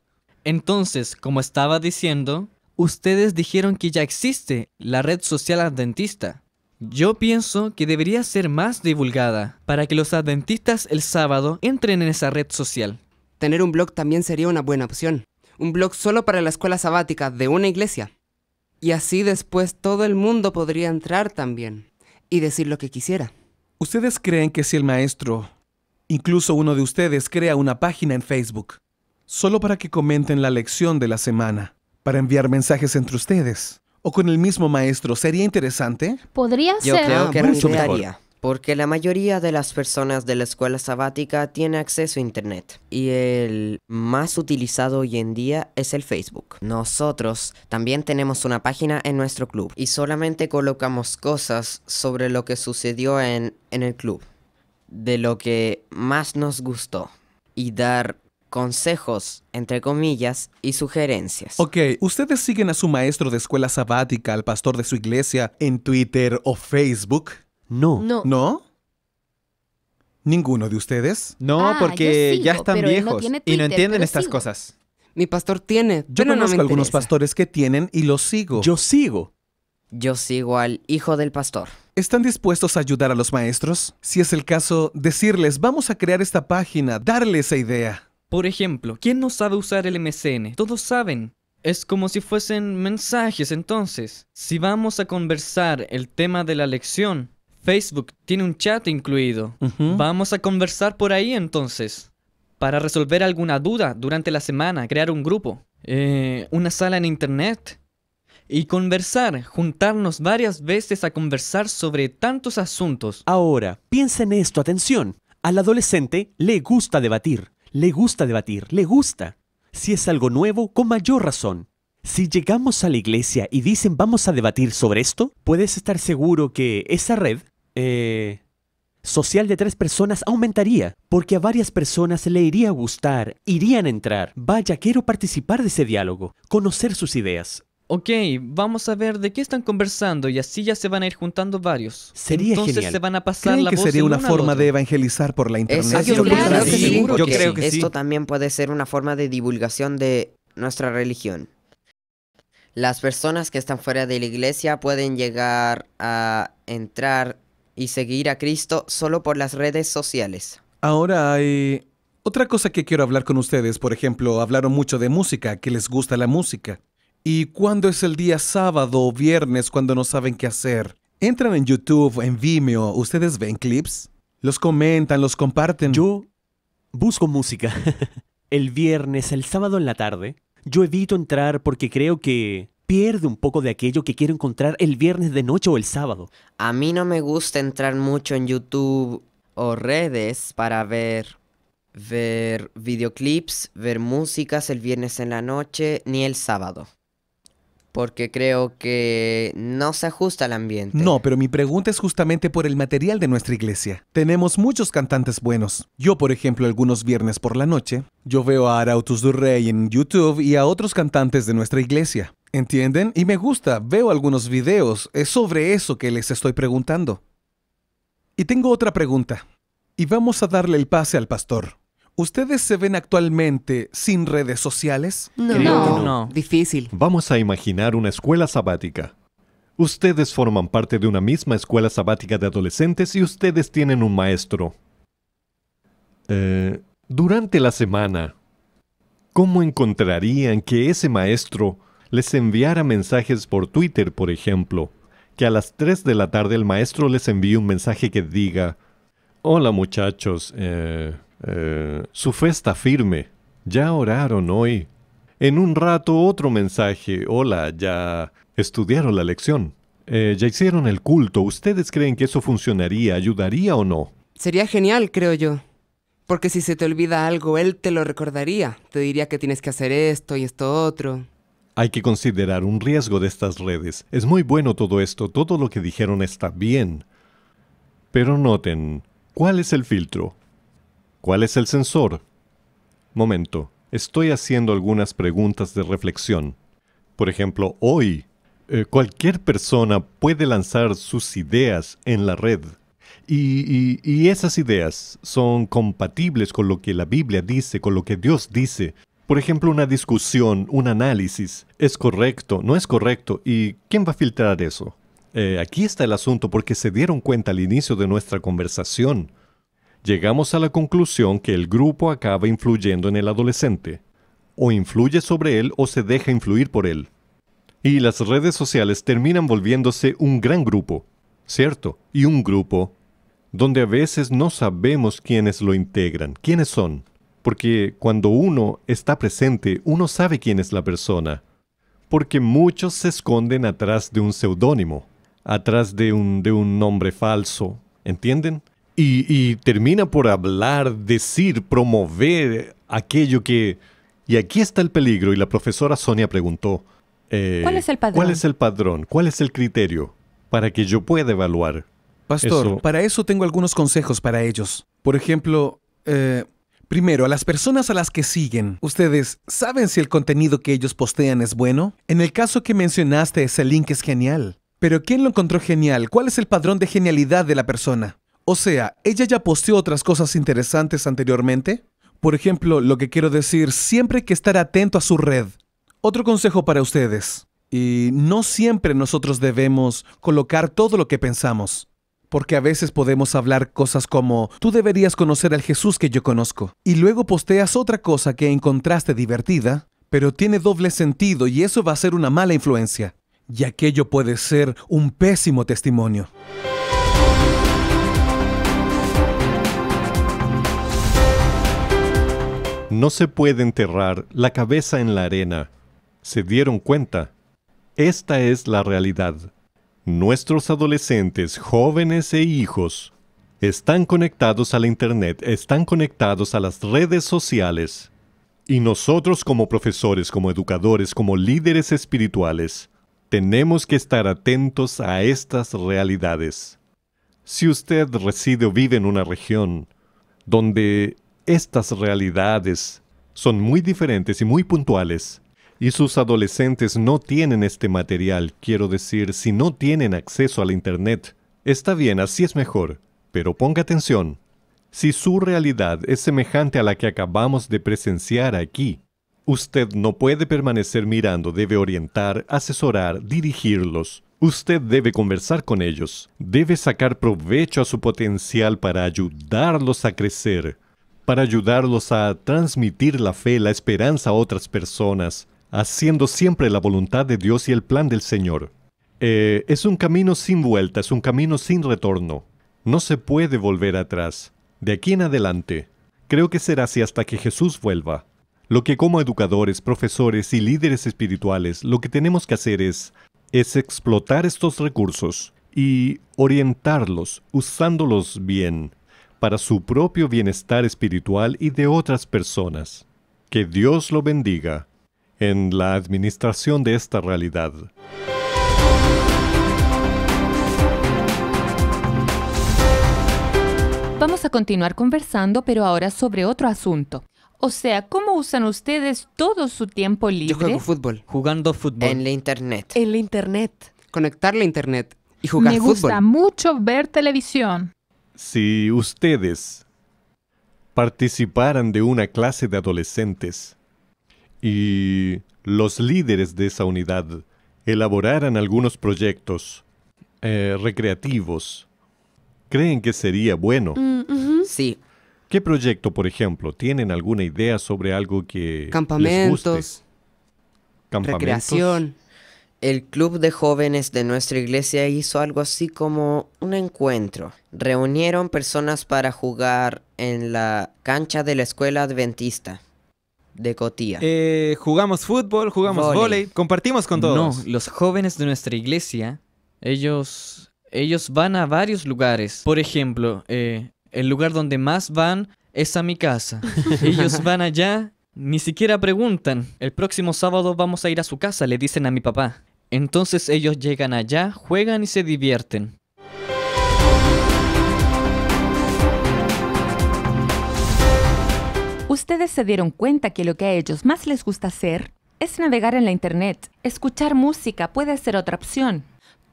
Entonces, como estaba diciendo, ustedes dijeron que ya existe la red social adventista. Yo pienso que debería ser más divulgada para que los adventistas el sábado entren en esa red social. Tener un blog también sería una buena opción. Un blog solo para la escuela sabática de una iglesia. Y así después todo el mundo podría entrar también y decir lo que quisiera. ¿Ustedes creen que si el maestro, incluso uno de ustedes, crea una página en Facebook, solo para que comenten la lección de la semana, para enviar mensajes entre ustedes, o con el mismo maestro sería interesante? Podría ser. Yo creo que ah, resultaría. Porque la mayoría de las personas de la escuela sabática tiene acceso a Internet y el más utilizado hoy en día es el Facebook. Nosotros también tenemos una página en nuestro club y solamente colocamos cosas sobre lo que sucedió en, en el club, de lo que más nos gustó y dar consejos, entre comillas, y sugerencias. Ok, ¿ustedes siguen a su maestro de escuela sabática, al pastor de su iglesia, en Twitter o Facebook? No. No. ¿Ninguno de ustedes? No, ah, porque ya están viejos y no entienden estas cosas. Mi pastor tiene. Yo conozco no algunos pastores que tienen y los sigo. Yo sigo. Yo sigo al hijo del pastor. ¿Están dispuestos a ayudar a los maestros? Si es el caso, decirles, vamos a crear esta página, darle esa idea. Por ejemplo, ¿quién no sabe usar el MCN? Todos saben. Es como si fuesen mensajes entonces. Si vamos a conversar el tema de la lección, Facebook tiene un chat incluido. Vamos a conversar por ahí entonces. Para resolver alguna duda durante la semana, crear un grupo, eh, una sala en internet. Y conversar, juntarnos varias veces a conversar sobre tantos asuntos. Ahora, piensa en esto, atención. Al adolescente le gusta debatir. Le gusta debatir, le gusta. Si es algo nuevo, con mayor razón. Si llegamos a la iglesia y dicen vamos a debatir sobre esto, puedes estar seguro que esa red eh, social de tres personas aumentaría, porque a varias personas le iría a gustar, irían a entrar. Vaya, quiero participar de ese diálogo, conocer sus ideas ok, vamos a ver de qué están conversando y así ya se van a ir juntando varios. Sería Entonces se van a pasar que sería una forma de evangelizar por la internet? yo, creo que Esto sí. Esto también puede ser una forma de divulgación de nuestra religión. Las personas que están fuera de la iglesia pueden llegar a entrar y seguir a Cristo solo por las redes sociales. Ahora hay otra cosa que quiero hablar con ustedes. Por ejemplo, hablaron mucho de música, que les gusta la música y cuándo es el día sábado o viernes cuando no saben qué hacer. Entran en YouTube, en Vimeo, ustedes ven clips, los comentan, los comparten. Yo busco música. el viernes, el sábado en la tarde, yo evito entrar porque creo que pierde un poco de aquello que quiero encontrar el viernes de noche o el sábado. A mí no me gusta entrar mucho en YouTube o redes para ver ver videoclips, ver músicas el viernes en la noche ni el sábado porque creo que no se ajusta al ambiente. No, pero mi pregunta es justamente por el material de nuestra iglesia. Tenemos muchos cantantes buenos. Yo, por ejemplo, algunos viernes por la noche, yo veo a Arautus Durrey en YouTube y a otros cantantes de nuestra iglesia. ¿Entienden? Y me gusta, veo algunos videos. Es sobre eso que les estoy preguntando. Y tengo otra pregunta. Y vamos a darle el pase al pastor. ¿Ustedes se ven actualmente sin redes sociales? No. No. no. Difícil. Vamos a imaginar una escuela sabática. Ustedes forman parte de una misma escuela sabática de adolescentes y ustedes tienen un maestro. Eh, durante la semana, ¿cómo encontrarían que ese maestro les enviara mensajes por Twitter, por ejemplo? Que a las 3 de la tarde el maestro les envíe un mensaje que diga, hola muchachos, eh, eh, su fe está firme. Ya oraron hoy. En un rato otro mensaje. Hola, ya estudiaron la lección. Eh, ya hicieron el culto. ¿Ustedes creen que eso funcionaría, ayudaría o no? Sería genial, creo yo. Porque si se te olvida algo, él te lo recordaría. Te diría que tienes que hacer esto y esto otro. Hay que considerar un riesgo de estas redes. Es muy bueno todo esto, todo lo que dijeron está bien. Pero noten, ¿cuál es el filtro? ¿Cuál es el sensor? Momento, estoy haciendo algunas preguntas de reflexión. Por ejemplo, hoy, eh, cualquier persona puede lanzar sus ideas en la red. Y, esas ideas son compatibles con lo que la Biblia dice, con lo que Dios dice. Por ejemplo, una discusión, un análisis, ¿es correcto? ¿No es correcto? ¿Y quién va a filtrar eso? Eh, aquí está el asunto porque se dieron cuenta al inicio de nuestra conversación llegamos a la conclusión que el grupo acaba influyendo en el adolescente, o influye sobre él o se deja influir por él. Y las redes sociales terminan volviéndose un gran grupo, ¿cierto? Y un grupo donde a veces no sabemos quiénes lo integran, quiénes son, porque cuando uno está presente, uno sabe quién es la persona, porque muchos se esconden atrás de un seudónimo, atrás de un, de un nombre falso, ¿entienden? Y, termina por hablar, decir, promover aquello que... Y aquí está el peligro. Y la profesora Sonia preguntó, eh, ¿cuál es el padrón? ¿Cuál es el criterio para que yo pueda evaluar? Pastor, para eso tengo algunos consejos para ellos. Por ejemplo, eh, Primero, a las personas a las que siguen, ¿ustedes saben si el contenido que ellos postean es bueno? En el caso que mencionaste, ese link es genial. Pero ¿quién lo encontró genial? ¿Cuál es el padrón de genialidad de la persona? O sea, ella ya posteó otras cosas interesantes anteriormente. Por ejemplo, lo que quiero decir, siempre hay que estar atento a su red. Otro consejo para ustedes. Y no siempre nosotros debemos colocar todo lo que pensamos. Porque a veces podemos hablar cosas como, tú deberías conocer al Jesús que yo conozco. Y luego posteas otra cosa que encontraste divertida, pero tiene doble sentido y eso va a ser una mala influencia. Y aquello puede ser un pésimo testimonio. No se puede enterrar la cabeza en la arena. ¿Se dieron cuenta? Esta es la realidad. Nuestros adolescentes, jóvenes e hijos están conectados a la Internet, están conectados a las redes sociales. Y nosotros como profesores, como educadores, como líderes espirituales, tenemos que estar atentos a estas realidades. Si usted reside o vive en una región donde estas realidades son muy diferentes y muy puntuales. Y sus adolescentes no tienen este material, quiero decir, si no tienen acceso a la Internet. Está bien, así es mejor. Pero ponga atención. Si su realidad es semejante a la que acabamos de presenciar aquí, usted no puede permanecer mirando, debe orientar, asesorar, dirigirlos. Usted debe conversar con ellos, debe sacar provecho a su potencial para ayudarlos a crecer, para ayudarlos a transmitir la fe, la esperanza a otras personas, haciendo siempre la voluntad de Dios y el plan del Señor. Eh, es un camino sin vuelta, es un camino sin retorno. No se puede volver atrás. De aquí en adelante, creo que será así hasta que Jesús vuelva. Lo que como educadores, profesores y líderes espirituales, lo que tenemos que hacer es, es explotar estos recursos y orientarlos, usándolos bien, para su propio bienestar espiritual y de otras personas. Que Dios lo bendiga en la administración de esta realidad. Vamos a continuar conversando, pero ahora sobre otro asunto. O sea, ¿cómo usan ustedes todo su tiempo libre? Yo juego fútbol. Jugando fútbol. En la internet. En la internet. Conectar la internet y jugar fútbol. Me gusta mucho ver televisión si ustedes participaran de una clase de adolescentes y los líderes de esa unidad elaboraran algunos proyectos eh, recreativos, ¿creen que sería bueno? Mm, sí. ¿Qué proyecto, por ejemplo? ¿Tienen alguna idea sobre algo que... Les guste? Campamentos. Recreación el club de jóvenes de nuestra iglesia hizo algo así como un encuentro. Reunieron personas para jugar en la cancha de la escuela adventista de Cotía. Eh, jugamos fútbol, jugamos voleibol, compartimos con todos. No, los jóvenes de nuestra iglesia, ellos, ellos van a varios lugares. Por ejemplo, eh, el lugar donde más van es a mi casa. ellos van allá ni siquiera preguntan. El próximo sábado vamos a ir a su casa, le dicen a mi papá. Entonces ellos llegan allá, juegan y se divierten. Ustedes se dieron cuenta que lo que a ellos más les gusta hacer es navegar en la Internet. Escuchar música puede ser otra opción.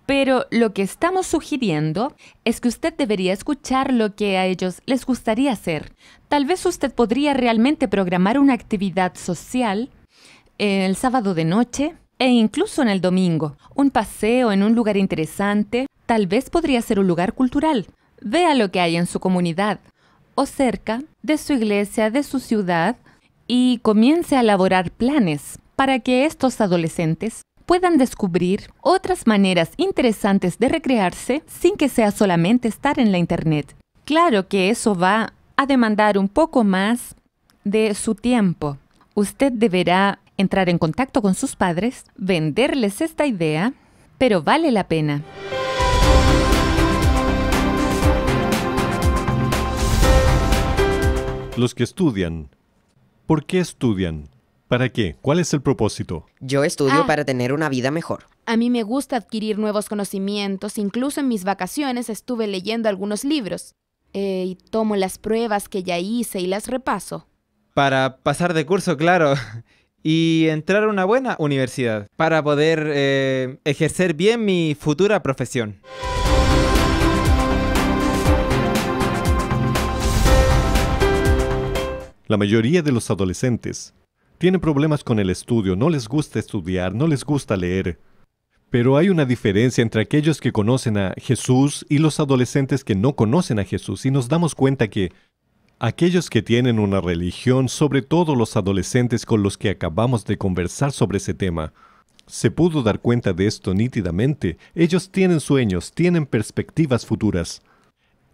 Pero lo que estamos sugiriendo es que usted debería escuchar lo que a ellos les gustaría hacer. Tal vez usted podría realmente programar una actividad social el sábado de noche e incluso en el domingo. Un paseo en un lugar interesante tal vez podría ser un lugar cultural. Vea lo que hay en su comunidad o cerca de su iglesia, de su ciudad y comience a elaborar planes para que estos adolescentes puedan descubrir otras maneras interesantes de recrearse sin que sea solamente estar en la internet. Claro que eso va a demandar un poco más de su tiempo. Usted deberá entrar en contacto con sus padres, venderles esta idea, pero vale la pena. Los que estudian. ¿Por qué estudian? ¿Para qué? ¿Cuál es el propósito? Yo estudio ah. para tener una vida mejor. A mí me gusta adquirir nuevos conocimientos, incluso en mis vacaciones estuve leyendo algunos libros. Eh, y tomo las pruebas que ya hice y las repaso. Para pasar de curso, claro y entrar a una buena universidad para poder eh, ejercer bien mi futura profesión. La mayoría de los adolescentes tienen problemas con el estudio, no les gusta estudiar, no les gusta leer. Pero hay una diferencia entre aquellos que conocen a Jesús y los adolescentes que no conocen a Jesús y nos damos cuenta que aquellos que tienen una religión, sobre todo los adolescentes con los que acabamos de conversar sobre ese tema. Se pudo dar cuenta de esto nítidamente. Ellos tienen sueños, tienen perspectivas futuras.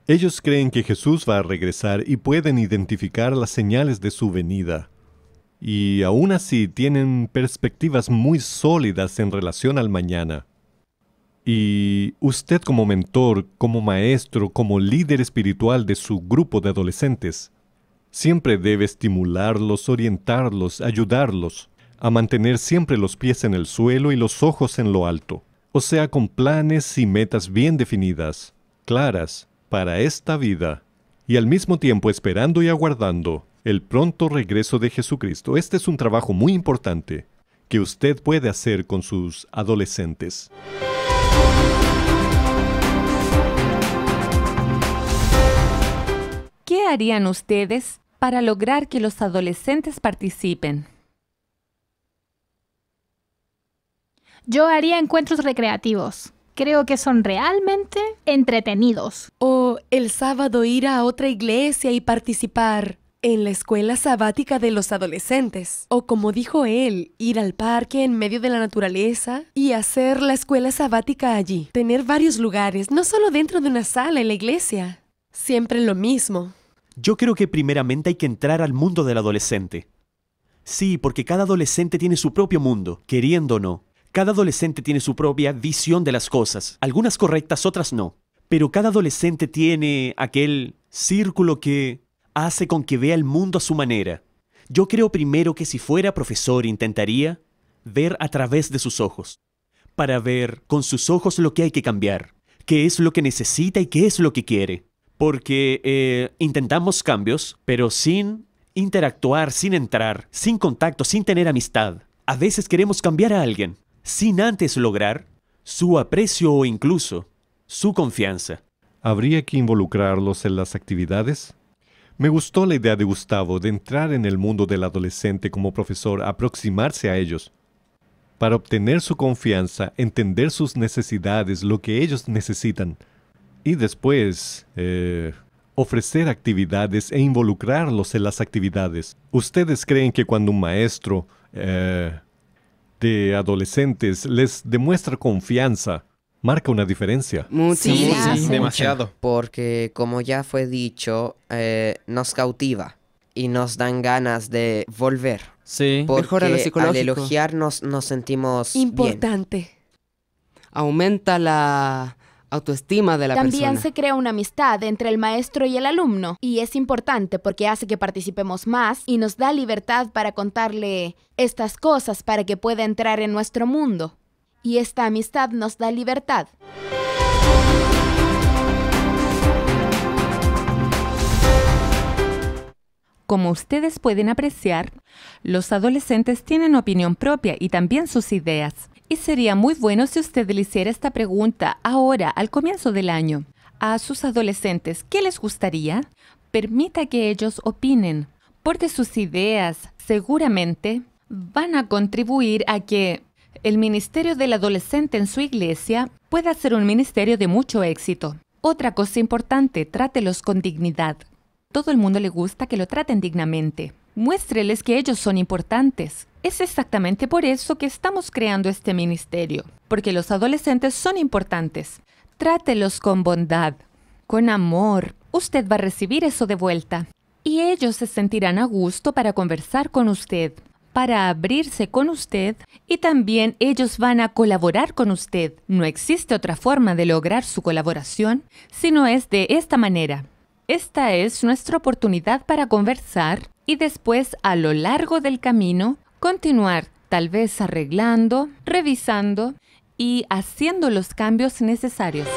Ellos creen que Jesús va a regresar y pueden identificar las señales de su venida. Y aún así tienen perspectivas muy sólidas en relación al mañana. Y usted como mentor, como maestro, como líder espiritual de su grupo de adolescentes, siempre debe estimularlos, orientarlos, ayudarlos a mantener siempre los pies en el suelo y los ojos en lo alto, o sea, con planes y metas bien definidas, claras, para esta vida, y al mismo tiempo esperando y aguardando el pronto regreso de Jesucristo. Este es un trabajo muy importante que usted puede hacer con sus adolescentes. ¿Qué harían ustedes para lograr que los adolescentes participen? Yo haría encuentros recreativos. Creo que son realmente entretenidos. O el sábado ir a otra iglesia y participar en la escuela sabática de los adolescentes, o como dijo él, ir al parque en medio de la naturaleza y hacer la escuela sabática allí, tener varios lugares, no solo dentro de una sala en la iglesia, siempre lo mismo. Yo creo que primeramente hay que entrar al mundo del adolescente. Sí, porque cada adolescente tiene su propio mundo, queriendo o no. Cada adolescente tiene su propia visión de las cosas, algunas correctas, otras no. Pero cada adolescente tiene aquel círculo que hace con que vea el mundo a su manera. Yo creo primero que si fuera profesor intentaría ver a través de sus ojos, para ver con sus ojos lo que hay que cambiar, qué es lo que necesita y qué es lo que quiere. Porque eh, intentamos cambios, pero sin interactuar, sin entrar, sin contacto, sin tener amistad. A veces queremos cambiar a alguien, sin antes lograr su aprecio o incluso su confianza. ¿Habría que involucrarlos en las actividades? Me gustó la idea de Gustavo de entrar en el mundo del adolescente como profesor, aproximarse a ellos. Para obtener su confianza, entender sus necesidades, lo que ellos necesitan. Y después, eh, ofrecer actividades e involucrarlos en las actividades. ¿Ustedes creen que cuando un maestro eh, de adolescentes les demuestra confianza, marca una diferencia. Muchísimo. Sí, demasiado. Porque como ya fue dicho, eh, nos cautiva y nos dan ganas de volver. Sí, por mejora lo psicológico. Al elogiarnos nos sentimos importante. Aumenta la autoestima de la persona. También se crea una amistad entre el maestro y el alumno y es importante porque hace que participemos más y nos da libertad para contarle estas cosas para que pueda entrar en nuestro mundo y esta amistad nos da libertad. Como ustedes pueden apreciar, los adolescentes tienen opinión propia y también sus ideas. Y sería muy bueno si usted le hiciera esta pregunta ahora, al comienzo del año. A sus adolescentes, ¿qué les gustaría? Permita que ellos opinen, porque sus ideas seguramente van a contribuir a que el ministerio del adolescente en su iglesia puede ser un ministerio de mucho éxito. Otra cosa importante, trátelos con dignidad. Todo el mundo le gusta que lo traten dignamente. Muéstreles que ellos son importantes. Es exactamente por eso que estamos creando este ministerio, porque los adolescentes son importantes. Trátelos con bondad, con amor. Usted va a recibir eso de vuelta. Y ellos se sentirán a gusto para conversar con usted para abrirse con usted y también ellos van a colaborar con usted. No existe otra forma de lograr su colaboración no es de esta manera. Esta es nuestra oportunidad para conversar y después a lo largo del camino continuar tal vez arreglando, revisando y haciendo los cambios necesarios.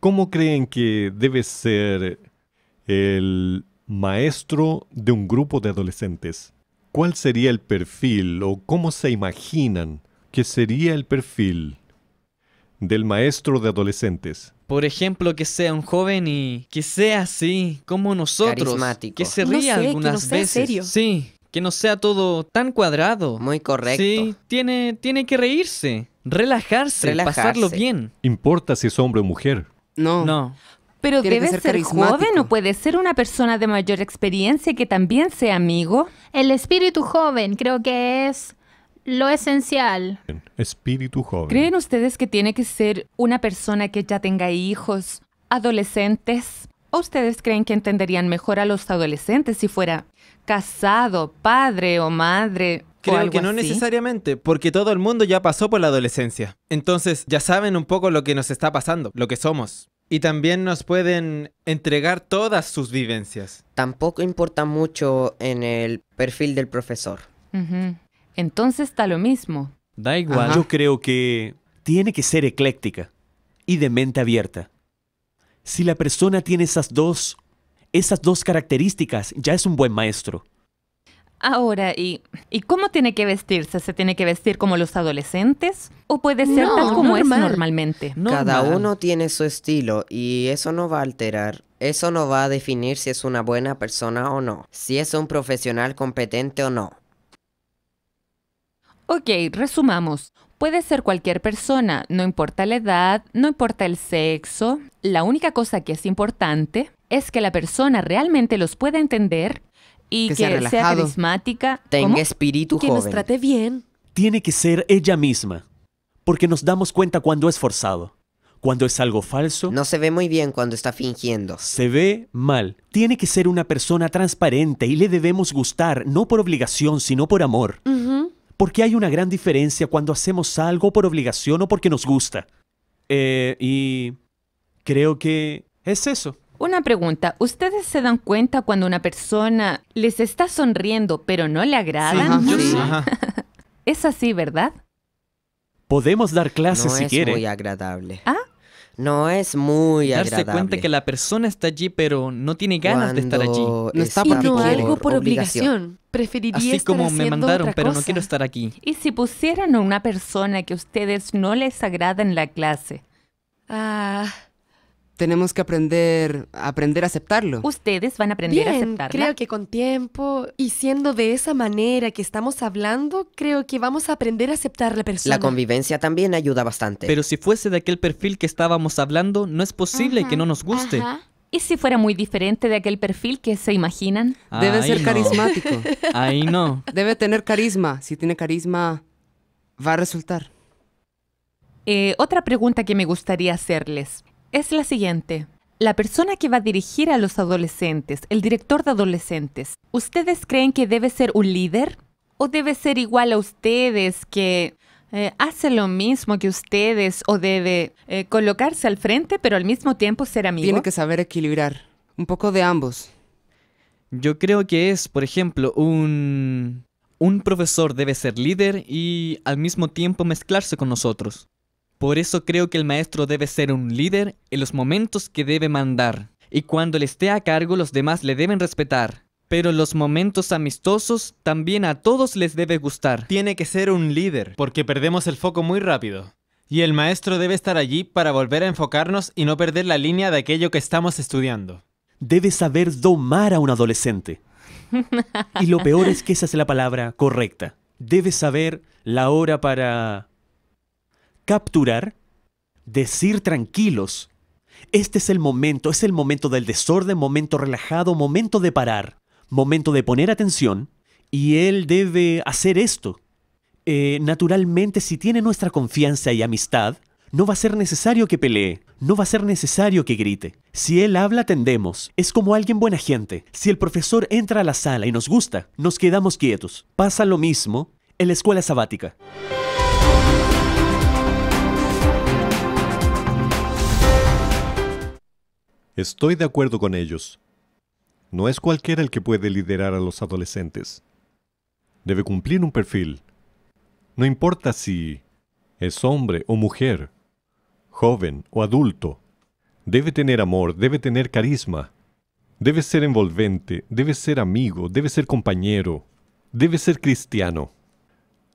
¿Cómo creen que debe ser el maestro de un grupo de adolescentes. ¿Cuál sería el perfil o cómo se imaginan que sería el perfil del maestro de adolescentes? Por ejemplo, que sea un joven y que sea así, como nosotros. Carismático. Que se ría no algunas que veces. Serio. Sí, que no sea todo tan cuadrado. Muy correcto. Sí, tiene, tiene que reírse, relajarse, relajarse, pasarlo bien. ¿Importa si es hombre o mujer? No. No. Pero debe ser, joven o puede ser una persona de mayor experiencia que también sea amigo. El espíritu joven creo que es lo esencial. Espíritu joven. ¿Creen ustedes que tiene que ser una persona que ya tenga hijos, adolescentes? ¿O ustedes creen que entenderían mejor a los adolescentes si fuera casado, padre o madre? Creo o algo que no necesariamente, porque todo el mundo ya pasó por la adolescencia. Entonces ya saben un poco lo que nos está pasando, lo que somos. Y también nos pueden entregar todas sus vivencias. Tampoco importa mucho en el perfil del profesor. Entonces está lo mismo. Da igual. Yo creo que tiene que ser ecléctica y de mente abierta. Si la persona tiene esas dos, esas dos características, ya es un buen maestro. Ahora, ¿y, cómo tiene que vestirse? ¿Se tiene que vestir como los adolescentes? ¿O puede ser tal como es normalmente? Cada uno tiene su estilo y eso no va a alterar. Eso no va a definir si es una buena persona o no, si es un profesional competente o no. Ok, resumamos. Puede ser cualquier persona, no importa la edad, no importa el sexo. La única cosa que es importante es que la persona realmente los pueda entender y que, sea, carismática. Tenga espíritu que joven. Que nos trate bien. Tiene que ser ella misma, porque nos damos cuenta cuando es forzado. Cuando es algo falso. No se ve muy bien cuando está fingiendo. Se ve mal. Tiene que ser una persona transparente y le debemos gustar, no por obligación, sino por amor. Porque hay una gran diferencia cuando hacemos algo por obligación o porque nos gusta. Eh, y creo que es eso. Una pregunta, ¿ustedes se dan cuenta cuando una persona les está sonriendo pero no le agrada? Sí, sí. es así, ¿verdad? Podemos dar clases si quiere. No es muy agradable. ¿Ah? No es muy agradable. Darse cuenta que la persona está allí pero no tiene ganas de estar allí. No está por no algo por obligación. Preferiría Así como me mandaron, pero no quiero estar aquí. ¿Y si pusieran a una persona que a ustedes no les agrada en la clase? Ah tenemos que aprender, aprender a aceptarlo. Ustedes van a aprender a aceptarla. Creo que con tiempo y siendo de esa manera que estamos hablando, creo que vamos a aprender a aceptar la persona. La convivencia también ayuda bastante. Pero si fuese de aquel perfil que estábamos hablando, no es posible que no nos guste. ¿Y si fuera muy diferente de aquel perfil que se imaginan? Debe ser carismático. Ahí no. Debe tener carisma. Si tiene carisma, va a resultar. Eh, otra pregunta que me gustaría hacerles es la siguiente. La persona que va a dirigir a los adolescentes, el director de adolescentes, ¿ustedes creen que debe ser un líder? ¿O debe ser igual a ustedes que eh, hace lo mismo que ustedes o debe eh, colocarse al frente pero al mismo tiempo ser amigo? Tiene que saber equilibrar, un poco de ambos. Yo creo que es, por ejemplo, un... Un profesor debe ser líder y al mismo tiempo mezclarse con nosotros. Por eso creo que el maestro debe ser un líder en los momentos que debe mandar. Y cuando le esté a cargo los demás le deben respetar. Pero los momentos amistosos también a todos les debe gustar. Tiene que ser un líder, porque perdemos el foco muy rápido. Y el maestro debe estar allí para volver a enfocarnos y no perder la línea de aquello que estamos estudiando. Debe saber domar a un adolescente. Y lo peor es que esa es la palabra correcta. Debe saber la hora para capturar, decir tranquilos, este es el momento, es el momento del desorden, momento relajado, momento de parar, momento de poner atención, y él debe hacer esto. Eh, naturalmente, si tiene nuestra confianza y amistad, no va a ser necesario que pelee, no va a ser necesario que grite. Si él habla, atendemos. Es como alguien buena gente. Si el profesor entra a la sala y nos gusta, nos quedamos quietos. Pasa lo mismo en la escuela sabática. Estoy de acuerdo con ellos. No es cualquiera el que puede liderar a los adolescentes. Debe cumplir un perfil. No importa si es hombre o mujer, joven o adulto. Debe tener amor, debe tener carisma. Debe ser envolvente, debe ser amigo, debe ser compañero, debe ser cristiano.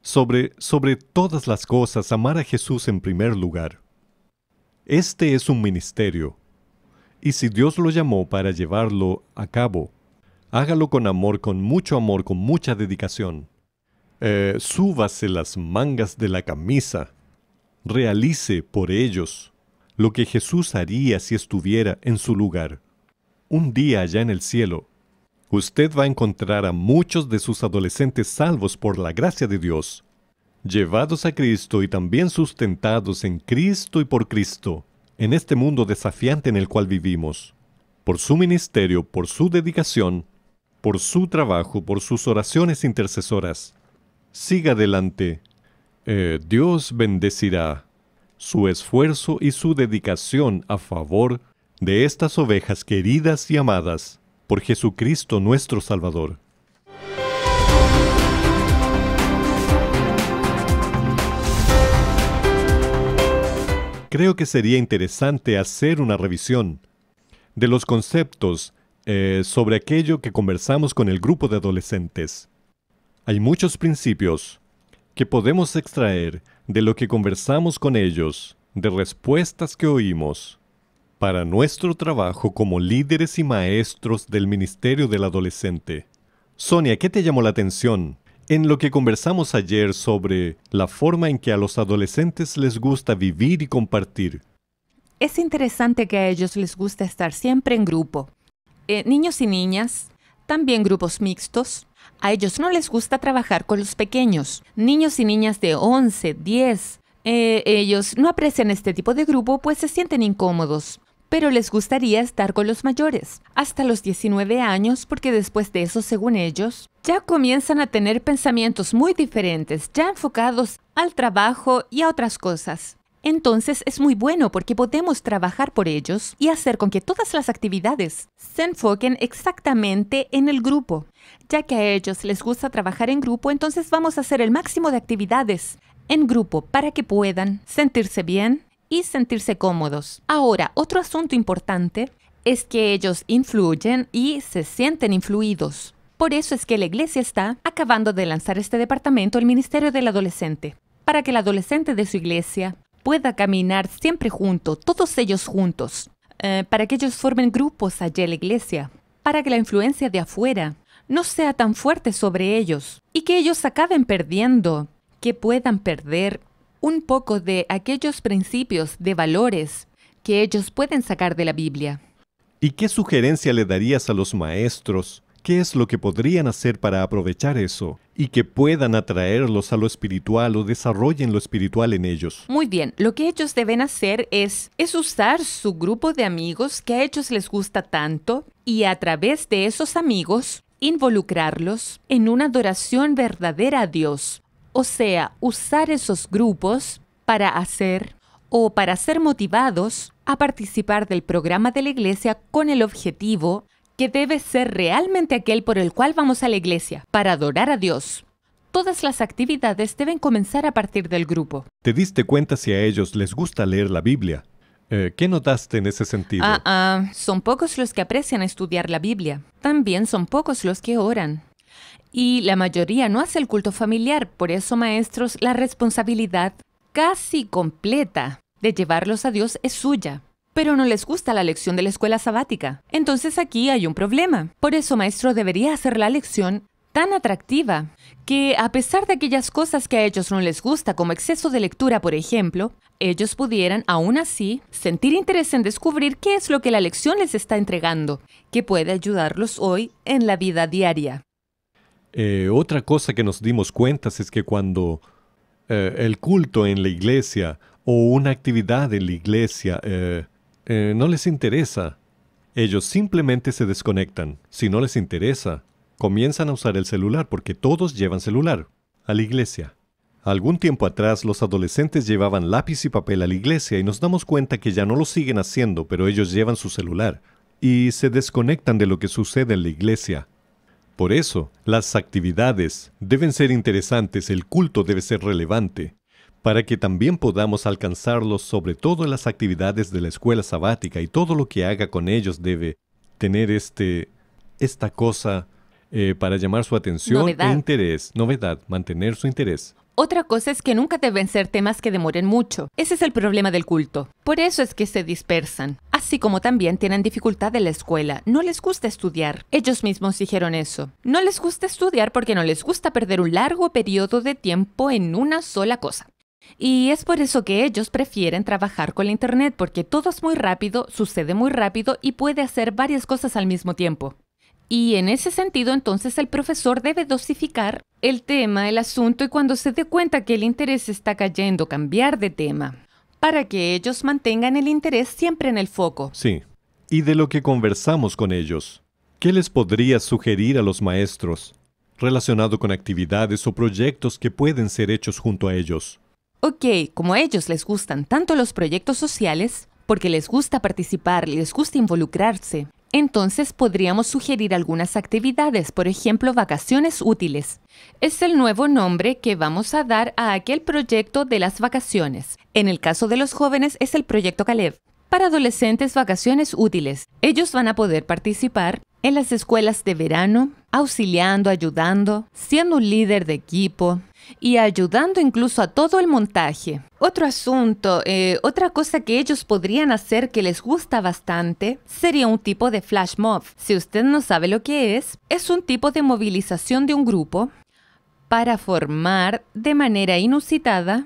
Sobre, sobre todas las cosas, amar a Jesús en primer lugar. Este es un ministerio y si Dios lo llamó para llevarlo a cabo, hágalo con amor, con mucho amor, con mucha dedicación. Eh, súbase las mangas de la camisa. Realice por ellos lo que Jesús haría si estuviera en su lugar. Un día allá en el cielo, usted va a encontrar a muchos de sus adolescentes salvos por la gracia de Dios, llevados a Cristo y también sustentados en Cristo y por Cristo en este mundo desafiante en el cual vivimos, por su ministerio, por su dedicación, por su trabajo, por sus oraciones intercesoras. Siga adelante. Eh, Dios bendecirá su esfuerzo y su dedicación a favor de estas ovejas queridas y amadas por Jesucristo nuestro Salvador. creo que sería interesante hacer una revisión de los conceptos eh, sobre aquello que conversamos con el grupo de adolescentes. Hay muchos principios que podemos extraer de lo que conversamos con ellos, de respuestas que oímos. Para nuestro trabajo como líderes y maestros del Ministerio del Adolescente. Sonia, ¿qué te llamó la atención en lo que conversamos ayer sobre la forma en que a los adolescentes les gusta vivir y compartir. Es interesante que a ellos les gusta estar siempre en grupo. Eh, niños y niñas, también grupos mixtos. A ellos no les gusta trabajar con los pequeños. Niños y niñas de 11, 10, eh, ellos no aprecian este tipo de grupo pues se sienten incómodos pero les gustaría estar con los mayores, hasta los 19 años, porque después de eso, según ellos, ya comienzan a tener pensamientos muy diferentes, ya enfocados al trabajo y a otras cosas. Entonces es muy bueno porque podemos trabajar por ellos y hacer con que todas las actividades se enfoquen exactamente en el grupo. Ya que a ellos les gusta trabajar en grupo, entonces vamos a hacer el máximo de actividades en grupo para que puedan sentirse bien, y sentirse cómodos. Ahora, otro asunto importante es que ellos influyen y se sienten influidos. Por eso es que la iglesia está acabando de lanzar este departamento, el Ministerio del Adolescente, para que el adolescente de su iglesia pueda caminar siempre junto, todos ellos juntos, eh, para que ellos formen grupos allá en la iglesia, para que la influencia de afuera no sea tan fuerte sobre ellos y que ellos acaben perdiendo, que puedan perder un poco de aquellos principios, de valores que ellos pueden sacar de la Biblia. ¿Y qué sugerencia le darías a los maestros? ¿Qué es lo que podrían hacer para aprovechar eso y que puedan atraerlos a lo espiritual o desarrollen lo espiritual en ellos? Muy bien, lo que ellos deben hacer es, es usar su grupo de amigos que a ellos les gusta tanto y a través de esos amigos involucrarlos en una adoración verdadera a Dios, o sea, usar esos grupos para hacer o para ser motivados a participar del programa de la iglesia con el objetivo que debe ser realmente aquel por el cual vamos a la iglesia, para adorar a Dios. Todas las actividades deben comenzar a partir del grupo. ¿Te diste cuenta si a ellos les gusta leer la Biblia? Eh, ¿Qué notaste en ese sentido? Ah, ah, son pocos los que aprecian estudiar la Biblia. También son pocos los que oran y la mayoría no hace el culto familiar. Por eso, maestros, la responsabilidad casi completa de llevarlos a Dios es suya. Pero no les gusta la lección de la escuela sabática. Entonces aquí hay un problema. Por eso, maestro, debería hacer la lección tan atractiva que a pesar de aquellas cosas que a ellos no les gusta, como exceso de lectura, por ejemplo, ellos pudieran aún así sentir interés en descubrir qué es lo que la lección les está entregando, que puede ayudarlos hoy en la vida diaria. Eh, otra cosa que nos dimos cuenta es que cuando eh, el culto en la iglesia o una actividad en la iglesia eh, no les interesa, ellos simplemente se desconectan. Si no les interesa, comienzan a usar el celular porque todos llevan celular a la iglesia. Algún tiempo atrás los adolescentes llevaban lápiz y papel a la iglesia y nos damos cuenta que ya no lo siguen haciendo, pero ellos llevan su celular y se desconectan de lo que sucede en la iglesia. Por eso, las actividades deben ser interesantes, el culto debe ser relevante, para que también podamos alcanzarlos, sobre todo en las actividades de la escuela sabática y todo lo que haga con ellos debe tener este, esta cosa eh, para llamar su atención e interés, novedad, mantener su interés. Otra cosa es que nunca deben ser temas que demoren mucho. Ese es el problema del culto. Por eso es que se dispersan así como también tienen dificultad en la escuela. No les gusta estudiar. Ellos mismos dijeron eso. No les gusta estudiar porque no les gusta perder un largo periodo de tiempo en una sola cosa. Y es por eso que ellos prefieren trabajar con la Internet, porque todo es muy rápido, sucede muy rápido y puede hacer varias cosas al mismo tiempo. Y en ese sentido, entonces el profesor debe dosificar el tema, el asunto, y cuando se dé cuenta que el interés está cayendo, cambiar de tema para que ellos mantengan el interés siempre en el foco. Sí. Y de lo que conversamos con ellos, ¿qué les podría sugerir a los maestros relacionado con actividades o proyectos que pueden ser hechos junto a ellos? Ok, como a ellos les gustan tanto los proyectos sociales, porque les gusta participar, les gusta involucrarse, entonces podríamos sugerir algunas actividades, por ejemplo, vacaciones útiles. Es el nuevo nombre que vamos a dar a aquel proyecto de las vacaciones. En el caso de los jóvenes es el proyecto Caleb. Para adolescentes, vacaciones útiles. Ellos van a poder participar en las escuelas de verano, auxiliando, ayudando, siendo un líder de equipo y ayudando incluso a todo el montaje. Otro asunto, eh, otra cosa que ellos podrían hacer que les gusta bastante sería un tipo de flash mob. Si usted no sabe lo que es, es un tipo de movilización de un grupo para formar de manera inusitada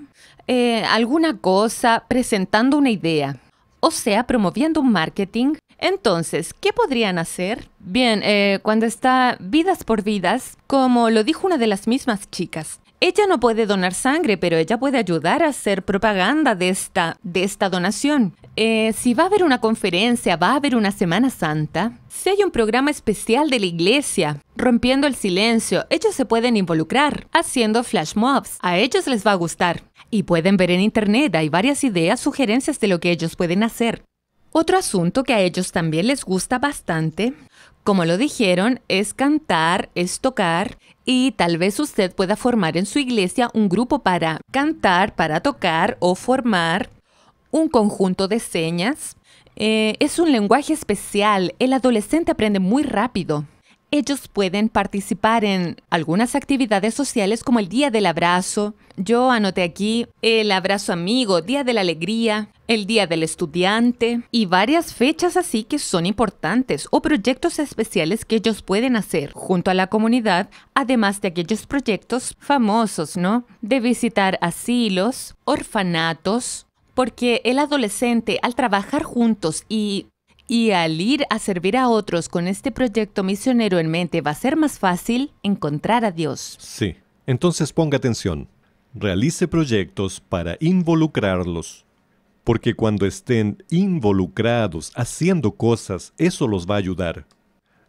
eh, alguna cosa, presentando una idea, o sea, promoviendo un marketing. Entonces, ¿qué podrían hacer? Bien, eh, cuando está vidas por vidas, como lo dijo una de las mismas chicas, ella no puede donar sangre, pero ella puede ayudar a hacer propaganda de esta, de esta donación. Eh, si va a haber una conferencia, va a haber una Semana Santa, si hay un programa especial de la iglesia, rompiendo el silencio, ellos se pueden involucrar haciendo flash mobs. A ellos les va a gustar. Y pueden ver en Internet, hay varias ideas, sugerencias de lo que ellos pueden hacer. Otro asunto que a ellos también les gusta bastante, como lo dijeron, es cantar, es tocar y tal vez usted pueda formar en su iglesia un grupo para cantar, para tocar o formar un conjunto de señas. Eh, es un lenguaje especial, el adolescente aprende muy rápido. Ellos pueden participar en algunas actividades sociales como el Día del Abrazo. Yo anoté aquí el abrazo amigo, Día de la Alegría, el Día del Estudiante y varias fechas así que son importantes o proyectos especiales que ellos pueden hacer junto a la comunidad, además de aquellos proyectos famosos, ¿no? De visitar asilos, orfanatos, porque el adolescente al trabajar juntos y y al ir a servir a otros con este proyecto misionero en mente va a ser más fácil encontrar a Dios. Sí, entonces ponga atención. Realice proyectos para involucrarlos, porque cuando estén involucrados haciendo cosas, eso los va a ayudar.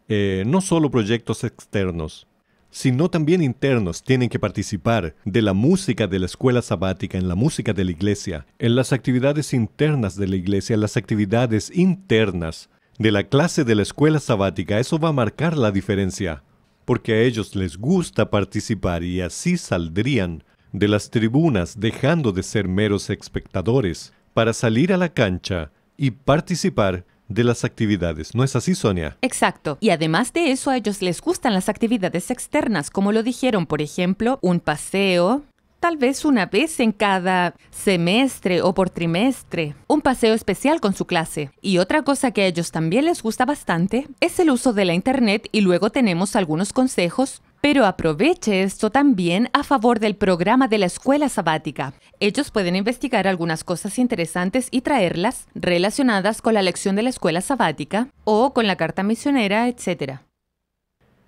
Eh, no solo proyectos externos, sino también internos tienen que participar de la música de la escuela sabática, en la música de la iglesia, en las actividades internas de la iglesia, en las actividades internas de la clase de la escuela sabática. Eso va a marcar la diferencia, porque a ellos les gusta participar y así saldrían de las tribunas dejando de ser meros espectadores para salir a la cancha y participar de las actividades. ¿No es así, Sonia? Exacto. Y además de eso, a ellos les gustan las actividades externas, como lo dijeron, por ejemplo, un paseo, tal vez una vez en cada semestre o por trimestre, un paseo especial con su clase. Y otra cosa que a ellos también les gusta bastante es el uso de la Internet y luego tenemos algunos consejos pero aproveche esto también a favor del programa de la escuela sabática. Ellos pueden investigar algunas cosas interesantes y traerlas relacionadas con la lección de la escuela sabática o con la carta misionera, etc.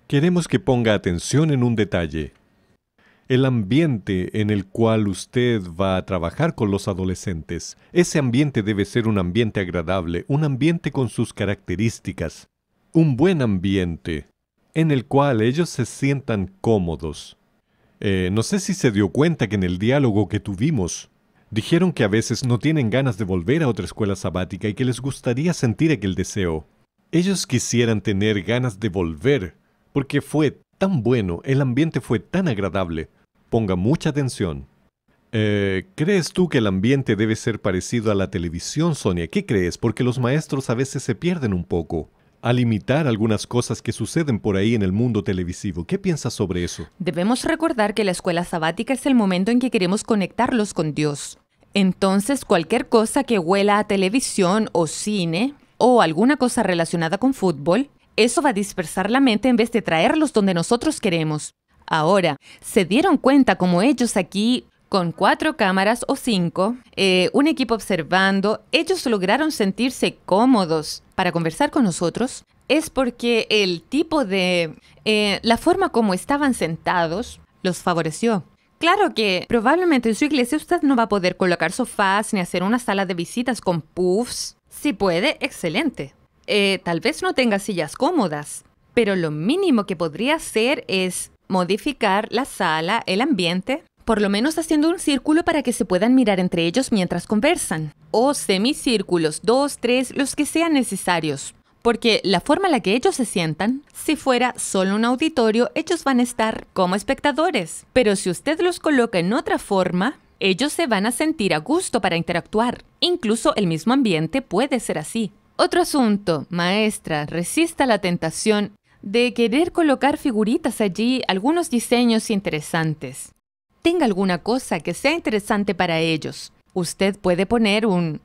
Queremos que ponga atención en un detalle. El ambiente en el cual usted va a trabajar con los adolescentes, ese ambiente debe ser un ambiente agradable, un ambiente con sus características, un buen ambiente, en el cual ellos se sientan cómodos. Eh, no sé si se dio cuenta que en el diálogo que tuvimos, dijeron que a veces no tienen ganas de volver a otra escuela sabática y que les gustaría sentir aquel deseo. Ellos quisieran tener ganas de volver, porque fue tan bueno, el ambiente fue tan agradable. Ponga mucha atención. Eh, ¿Crees tú que el ambiente debe ser parecido a la televisión, Sonia? ¿Qué crees? Porque los maestros a veces se pierden un poco a limitar algunas cosas que suceden por ahí en el mundo televisivo. ¿Qué piensas sobre eso? Debemos recordar que la escuela sabática es el momento en que queremos conectarlos con Dios. Entonces, cualquier cosa que huela a televisión o cine o alguna cosa relacionada con fútbol, eso va a dispersar la mente en vez de traerlos donde nosotros queremos. Ahora, ¿se dieron cuenta como ellos aquí con cuatro cámaras o cinco, eh, un equipo observando, ellos lograron sentirse cómodos para conversar con nosotros es porque el tipo de... Eh, la forma como estaban sentados los favoreció. Claro que probablemente en su iglesia usted no va a poder colocar sofás ni hacer una sala de visitas con puffs. Si puede, excelente. Eh, tal vez no tenga sillas cómodas, pero lo mínimo que podría hacer es modificar la sala, el ambiente, por lo menos haciendo un círculo para que se puedan mirar entre ellos mientras conversan, o semicírculos, dos, tres, los que sean necesarios. Porque la forma en la que ellos se sientan, si fuera solo un auditorio, ellos van a estar como espectadores. Pero si usted los coloca en otra forma, ellos se van a sentir a gusto para interactuar. Incluso el mismo ambiente puede ser así. Otro asunto, maestra, resista la tentación de querer colocar figuritas allí, algunos diseños interesantes tenga alguna cosa que sea interesante para ellos. Usted puede poner un,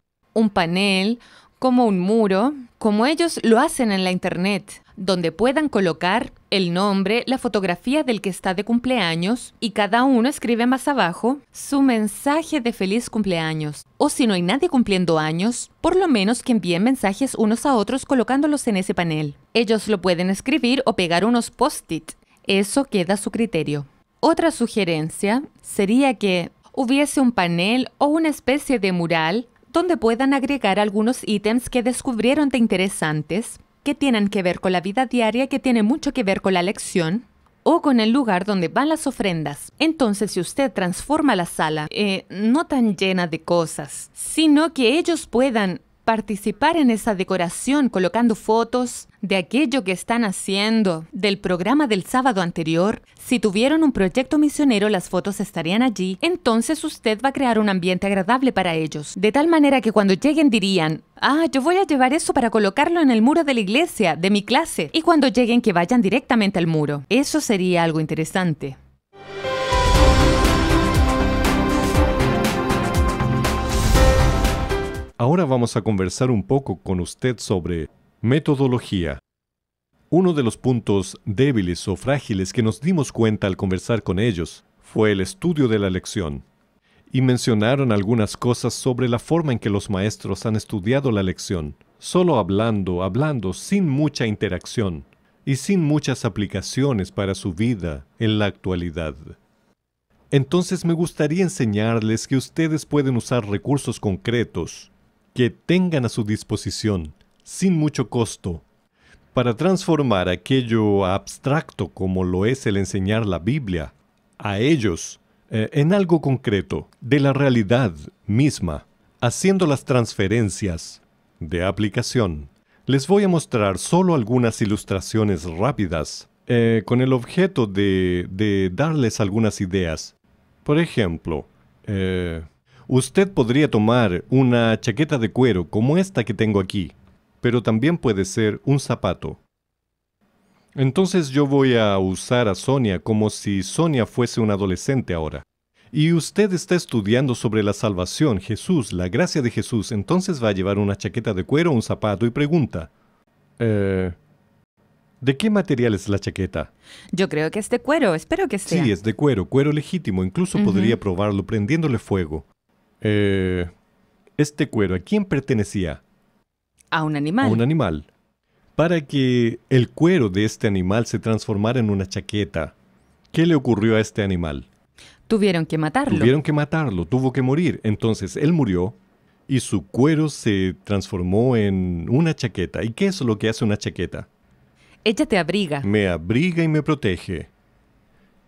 panel, como un muro, como ellos lo hacen en la Internet, donde puedan colocar el nombre, la fotografía del que está de cumpleaños y cada uno escribe más abajo su mensaje de feliz cumpleaños. O si no hay nadie cumpliendo años, por lo menos que envíen mensajes unos a otros colocándolos en ese panel. Ellos lo pueden escribir o pegar unos post-it. Eso queda a su criterio. Otra sugerencia sería que hubiese un panel o una especie de mural donde puedan agregar algunos ítems que descubrieron de interesantes, que tienen que ver con la vida diaria, que tienen mucho que ver con la lección o con el lugar donde van las ofrendas. Entonces, si usted transforma la sala eh, no tan llena de cosas, sino que ellos puedan participar en esa decoración colocando fotos de aquello que están haciendo, del programa del sábado anterior. Si tuvieron un proyecto misionero, las fotos estarían allí. Entonces usted va a crear un ambiente agradable para ellos, de tal manera que cuando lleguen dirían, ah, yo voy a llevar eso para colocarlo en el muro de la iglesia, de mi clase, y cuando lleguen que vayan directamente al muro. Eso sería algo interesante. Ahora vamos a conversar un poco con usted sobre metodología. Uno de los puntos débiles o frágiles que nos dimos cuenta al conversar con ellos fue el estudio de la lección. Y mencionaron algunas cosas sobre la forma en que los maestros han estudiado la lección, solo hablando, hablando, sin mucha interacción y sin muchas aplicaciones para su vida en la actualidad. Entonces me gustaría enseñarles que ustedes pueden usar recursos concretos que tengan a su disposición, sin mucho costo, para transformar aquello abstracto como lo es el enseñar la Biblia a ellos eh, en algo concreto de la realidad misma, haciendo las transferencias de aplicación. Les voy a mostrar solo algunas ilustraciones rápidas eh, con el objeto de, darles algunas ideas. Por ejemplo, eh, Usted podría tomar una chaqueta de cuero como esta que tengo aquí, pero también puede ser un zapato. Entonces yo voy a usar a Sonia como si Sonia fuese un adolescente ahora. Y usted está estudiando sobre la salvación, Jesús, la gracia de Jesús, entonces va a llevar una chaqueta de cuero, un zapato y pregunta, eh, ¿de qué material es la chaqueta? Yo creo que es de cuero, espero que sea. Sí, es de cuero, cuero legítimo, incluso podría probarlo prendiéndole fuego eh, este cuero, ¿a quién pertenecía? A un animal. A un animal. Para que el cuero de este animal se transformara en una chaqueta, ¿qué le ocurrió a este animal? Tuvieron que matarlo. Tuvieron que matarlo, tuvo que morir. Entonces él murió y su cuero se transformó en una chaqueta. ¿Y qué es lo que hace una chaqueta? Ella te abriga. Me abriga y me protege.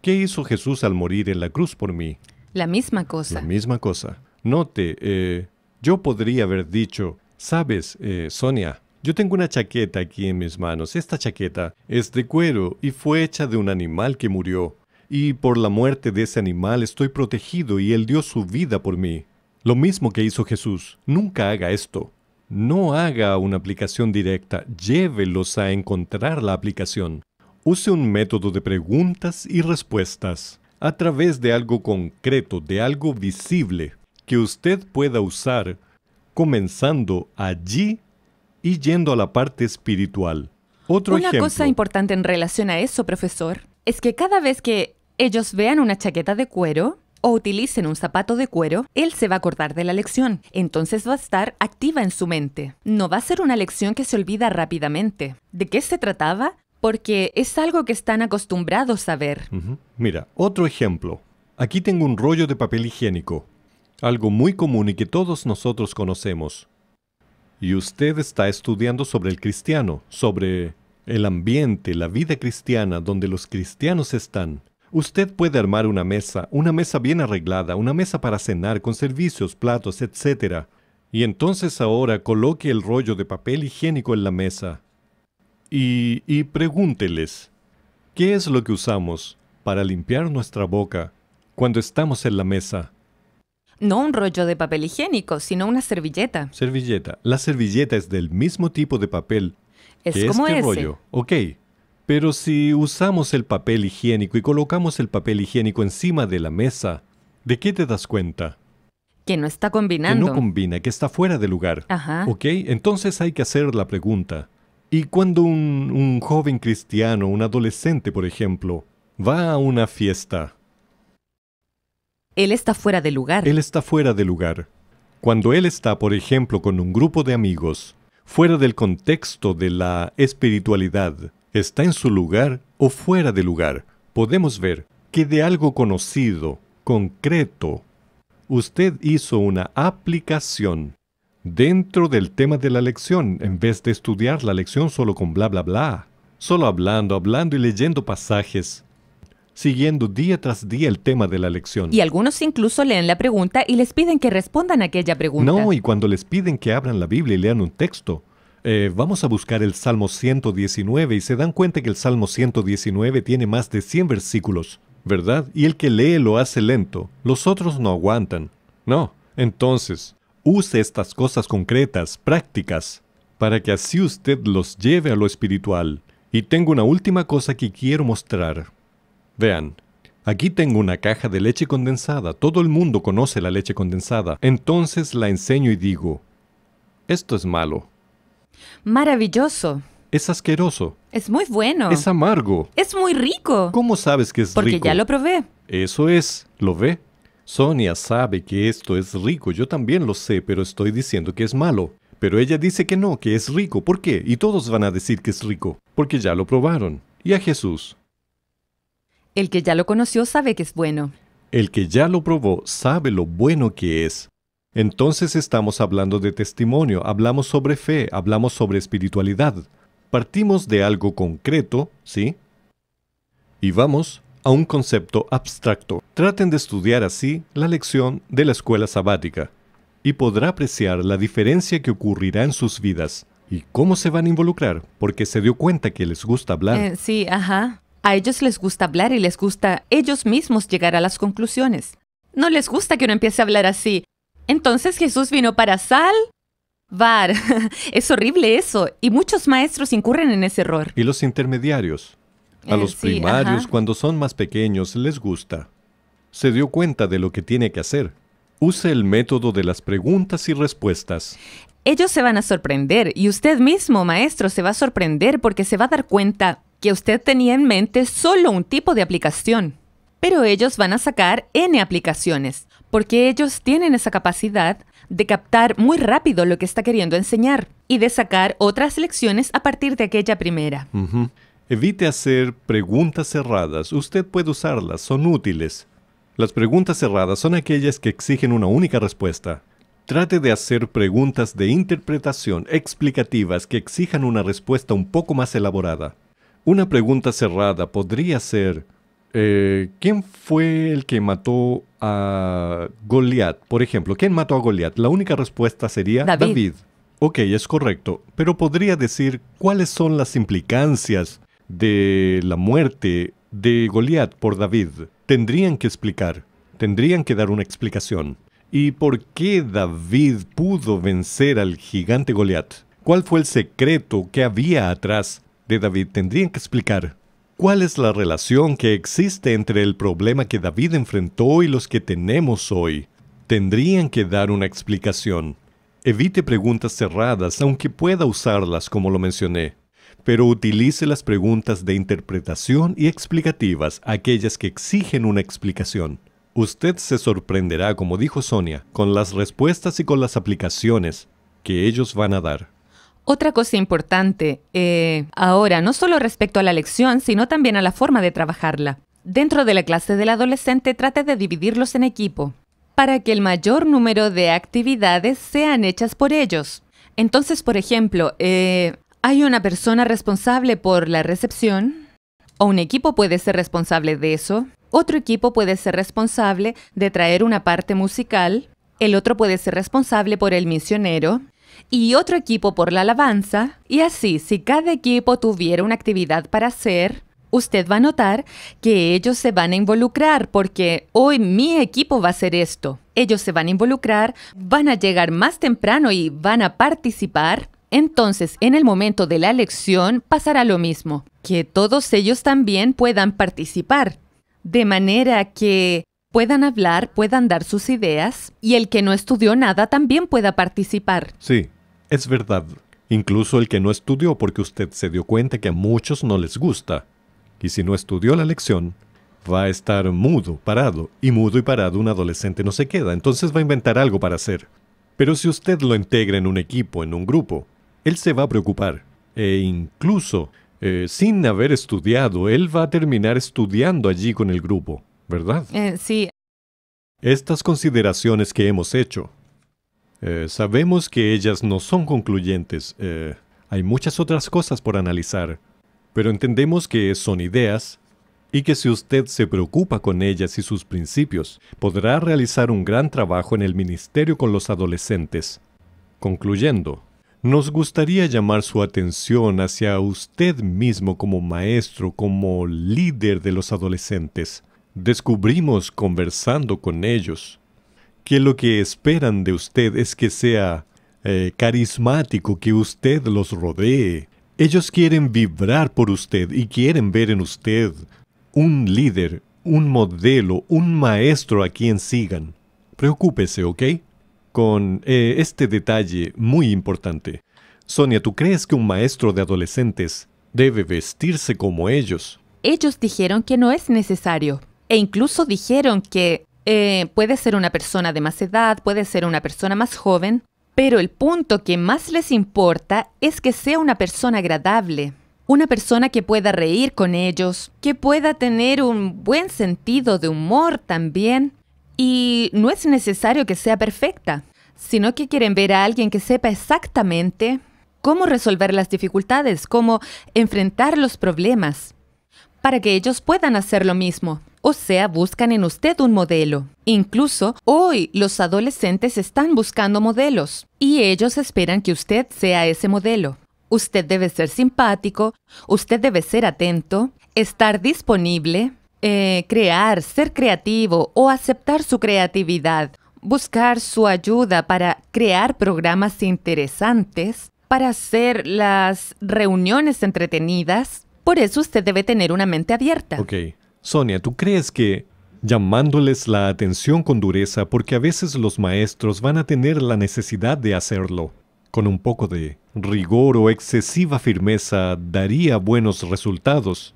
¿Qué hizo Jesús al morir en la cruz por mí? La misma cosa. La misma cosa. Note, eh, yo podría haber dicho, sabes, eh, Sonia, yo tengo una chaqueta aquí en mis manos. Esta chaqueta es de cuero y fue hecha de un animal que murió. Y por la muerte de ese animal estoy protegido y él dio su vida por mí. Lo mismo que hizo Jesús. Nunca haga esto. No haga una aplicación directa. Llévelos a encontrar la aplicación. Use un método de preguntas y respuestas a través de algo concreto, de algo visible que usted pueda usar, comenzando allí y yendo a la parte espiritual. Otro Una cosa importante en relación a eso, profesor, es que cada vez que ellos vean una chaqueta de cuero, o utilicen un zapato de cuero, él se va a acordar de la lección. Entonces va a estar activa en su mente. No va a ser una lección que se olvida rápidamente. ¿De qué se trataba? Porque es algo que están acostumbrados a ver. Mira, otro ejemplo. Aquí tengo un rollo de papel higiénico algo muy común y que todos nosotros conocemos. Y usted está estudiando sobre el cristiano, sobre el ambiente, la vida cristiana, donde los cristianos están. Usted puede armar una mesa, una mesa bien arreglada, una mesa para cenar, con servicios, platos, etc. Y entonces ahora coloque el rollo de papel higiénico en la mesa. Y, y pregúnteles, ¿qué es lo que usamos para limpiar nuestra boca cuando estamos en la mesa? No un rollo de papel higiénico, sino una servilleta. Servilleta. La servilleta es del mismo tipo de papel. Es que este rollo. Ok. Pero si usamos el papel higiénico y colocamos el papel higiénico encima de la mesa, ¿de qué te das cuenta? Que no está combinando. Que no combina, que está fuera de lugar. Ajá. ¿Ok? Entonces hay que hacer la pregunta. ¿Y cuando un joven cristiano, un adolescente, por ejemplo, va a una fiesta, él está fuera de lugar. Él está fuera de lugar. Cuando él está, por ejemplo, con un grupo de amigos, fuera del contexto de la espiritualidad, está en su lugar o fuera de lugar, podemos ver que de algo conocido, concreto, usted hizo una aplicación dentro del tema de la lección, en vez de estudiar la lección solo con bla bla bla, solo hablando, hablando y leyendo pasajes siguiendo día tras día el tema de la lección. Y algunos incluso leen la pregunta y les piden que respondan a aquella pregunta. No, y cuando les piden que abran la Biblia y lean un texto, eh, vamos a buscar el Salmo 119 y se dan cuenta que el Salmo 119 tiene más de 100 versículos, ¿verdad? Y el que lee lo hace lento, los otros no aguantan. No, entonces, use estas cosas concretas, prácticas, para que así usted los lleve a lo espiritual. Y tengo una última cosa que quiero mostrar. Vean, Aquí tengo una caja de leche condensada. Todo el mundo conoce la leche condensada. Entonces la enseño y digo, esto es malo. Maravilloso. Es asqueroso. Es muy bueno. Es amargo. Es muy rico. ¿Cómo sabes que es rico? Porque ya lo probé. Eso es, ¿lo ve? Sonia sabe que esto es rico. Yo también lo sé, pero estoy diciendo que es malo. Pero ella dice que no, que es rico. ¿Por qué? Y todos van a decir que es rico. Porque ya lo probaron. ¿Y a Jesús? El que ya lo conoció sabe que es bueno. El que ya lo probó sabe lo bueno que es. Entonces estamos hablando de testimonio, hablamos sobre fe, hablamos sobre espiritualidad. Partimos de algo concreto, ¿sí? Y vamos a un concepto abstracto. Traten de estudiar así la lección de la escuela sabática y podrá apreciar la diferencia que ocurrirá en sus vidas y cómo se van a involucrar porque se dio cuenta que les gusta hablar. Eh, sí, ajá. A ellos les gusta hablar y les gusta ellos mismos llegar a las conclusiones. No les gusta que uno empiece a hablar así. Entonces Jesús vino para sal. bar es horrible eso, y muchos maestros incurren en ese error. ¿Y los intermediarios? A eh, los primarios, cuando son más pequeños, les gusta. Se dio cuenta de lo que tiene que hacer. Use el método de las preguntas y respuestas. Ellos se van a sorprender y usted mismo, maestro, se va a sorprender porque se va a dar cuenta, que usted tenía en mente solo un tipo de aplicación. Pero ellos van a sacar N aplicaciones, porque ellos tienen esa capacidad de captar muy rápido lo que está queriendo enseñar y de sacar otras lecciones a partir de aquella primera. Evite hacer preguntas cerradas. Usted puede usarlas, son útiles. Las preguntas cerradas son aquellas que exigen una única respuesta. Trate de hacer preguntas de interpretación explicativas que exijan una respuesta un poco más elaborada. Una pregunta cerrada podría ser, eh, ¿quién fue el que mató a Goliat? Por ejemplo, ¿quién mató a Goliat? La única respuesta sería David. Ok, es correcto, pero podría decir cuáles son las implicancias de la muerte de Goliat por David. Tendrían que explicar, tendrían que dar una explicación. ¿Y por qué David pudo vencer al gigante Goliat? ¿Cuál fue el secreto que había atrás David tendrían que explicar cuál es la relación que existe entre el problema que David enfrentó y los que tenemos hoy. Tendrían que dar una explicación. Evite preguntas cerradas, aunque pueda usarlas como lo mencioné, pero utilice las preguntas de interpretación y explicativas, aquellas que exigen una explicación. Usted se sorprenderá, como dijo Sonia, con las respuestas y con las aplicaciones que ellos van a dar. Otra cosa importante eh, ahora, no solo respecto a la lección, sino también a la forma de trabajarla. Dentro de la clase del adolescente trate de dividirlos en equipo, para que el mayor número de actividades sean hechas por ellos. Entonces, por ejemplo, eh, hay una persona responsable por la recepción, o un equipo puede ser responsable de eso, otro equipo puede ser responsable de traer una parte musical, el otro puede ser responsable por el misionero, y otro equipo por la alabanza. Y así, si cada equipo tuviera una actividad para hacer, usted va a notar que ellos se van a involucrar porque hoy mi equipo va a hacer esto. Ellos se van a involucrar, van a llegar más temprano y van a participar. Entonces, en el momento de la elección pasará lo mismo, que todos ellos también puedan participar. De manera que puedan hablar, puedan dar sus ideas y el que no estudió nada también pueda participar. Sí, es verdad. Incluso el que no estudió porque usted se dio cuenta que a muchos no les gusta. Y si no estudió la lección, va a estar mudo, parado. Y mudo y parado un adolescente no se queda, entonces va a inventar algo para hacer. Pero si usted lo integra en un equipo, en un grupo, él se va a preocupar. E incluso, eh, sin haber estudiado, él va a terminar estudiando allí con el grupo. ¿verdad? Eh, sí. Estas consideraciones que hemos hecho, eh, sabemos que ellas no son concluyentes. Eh, hay muchas otras cosas por analizar, pero entendemos que son ideas y que si usted se preocupa con ellas y sus principios, podrá realizar un gran trabajo en el ministerio con los adolescentes. Concluyendo, nos gustaría llamar su atención hacia usted mismo como maestro, como líder de los adolescentes descubrimos conversando con ellos que lo que esperan de usted es que sea eh, carismático, que usted los rodee. Ellos quieren vibrar por usted y quieren ver en usted un líder, un modelo, un maestro a quien sigan. Preocúpese, ¿ok? Con eh, este detalle muy importante. Sonia, ¿tú crees que un maestro de adolescentes debe vestirse como ellos? Ellos dijeron que no es necesario, e incluso dijeron que eh, puede ser una persona de más edad, puede ser una persona más joven, pero el punto que más les importa es que sea una persona agradable, una persona que pueda reír con ellos, que pueda tener un buen sentido de humor también. Y no es necesario que sea perfecta, sino que quieren ver a alguien que sepa exactamente cómo resolver las dificultades, cómo enfrentar los problemas para que ellos puedan hacer lo mismo. O sea, buscan en usted un modelo. Incluso hoy los adolescentes están buscando modelos y ellos esperan que usted sea ese modelo. Usted debe ser simpático, usted debe ser atento, estar disponible, eh, crear, ser creativo o aceptar su creatividad, buscar su ayuda para crear programas interesantes, para hacer las reuniones entretenidas, por eso usted debe tener una mente abierta. Ok. Sonia, ¿tú crees que llamándoles la atención con dureza, porque a veces los maestros van a tener la necesidad de hacerlo, con un poco de rigor o excesiva firmeza, daría buenos resultados?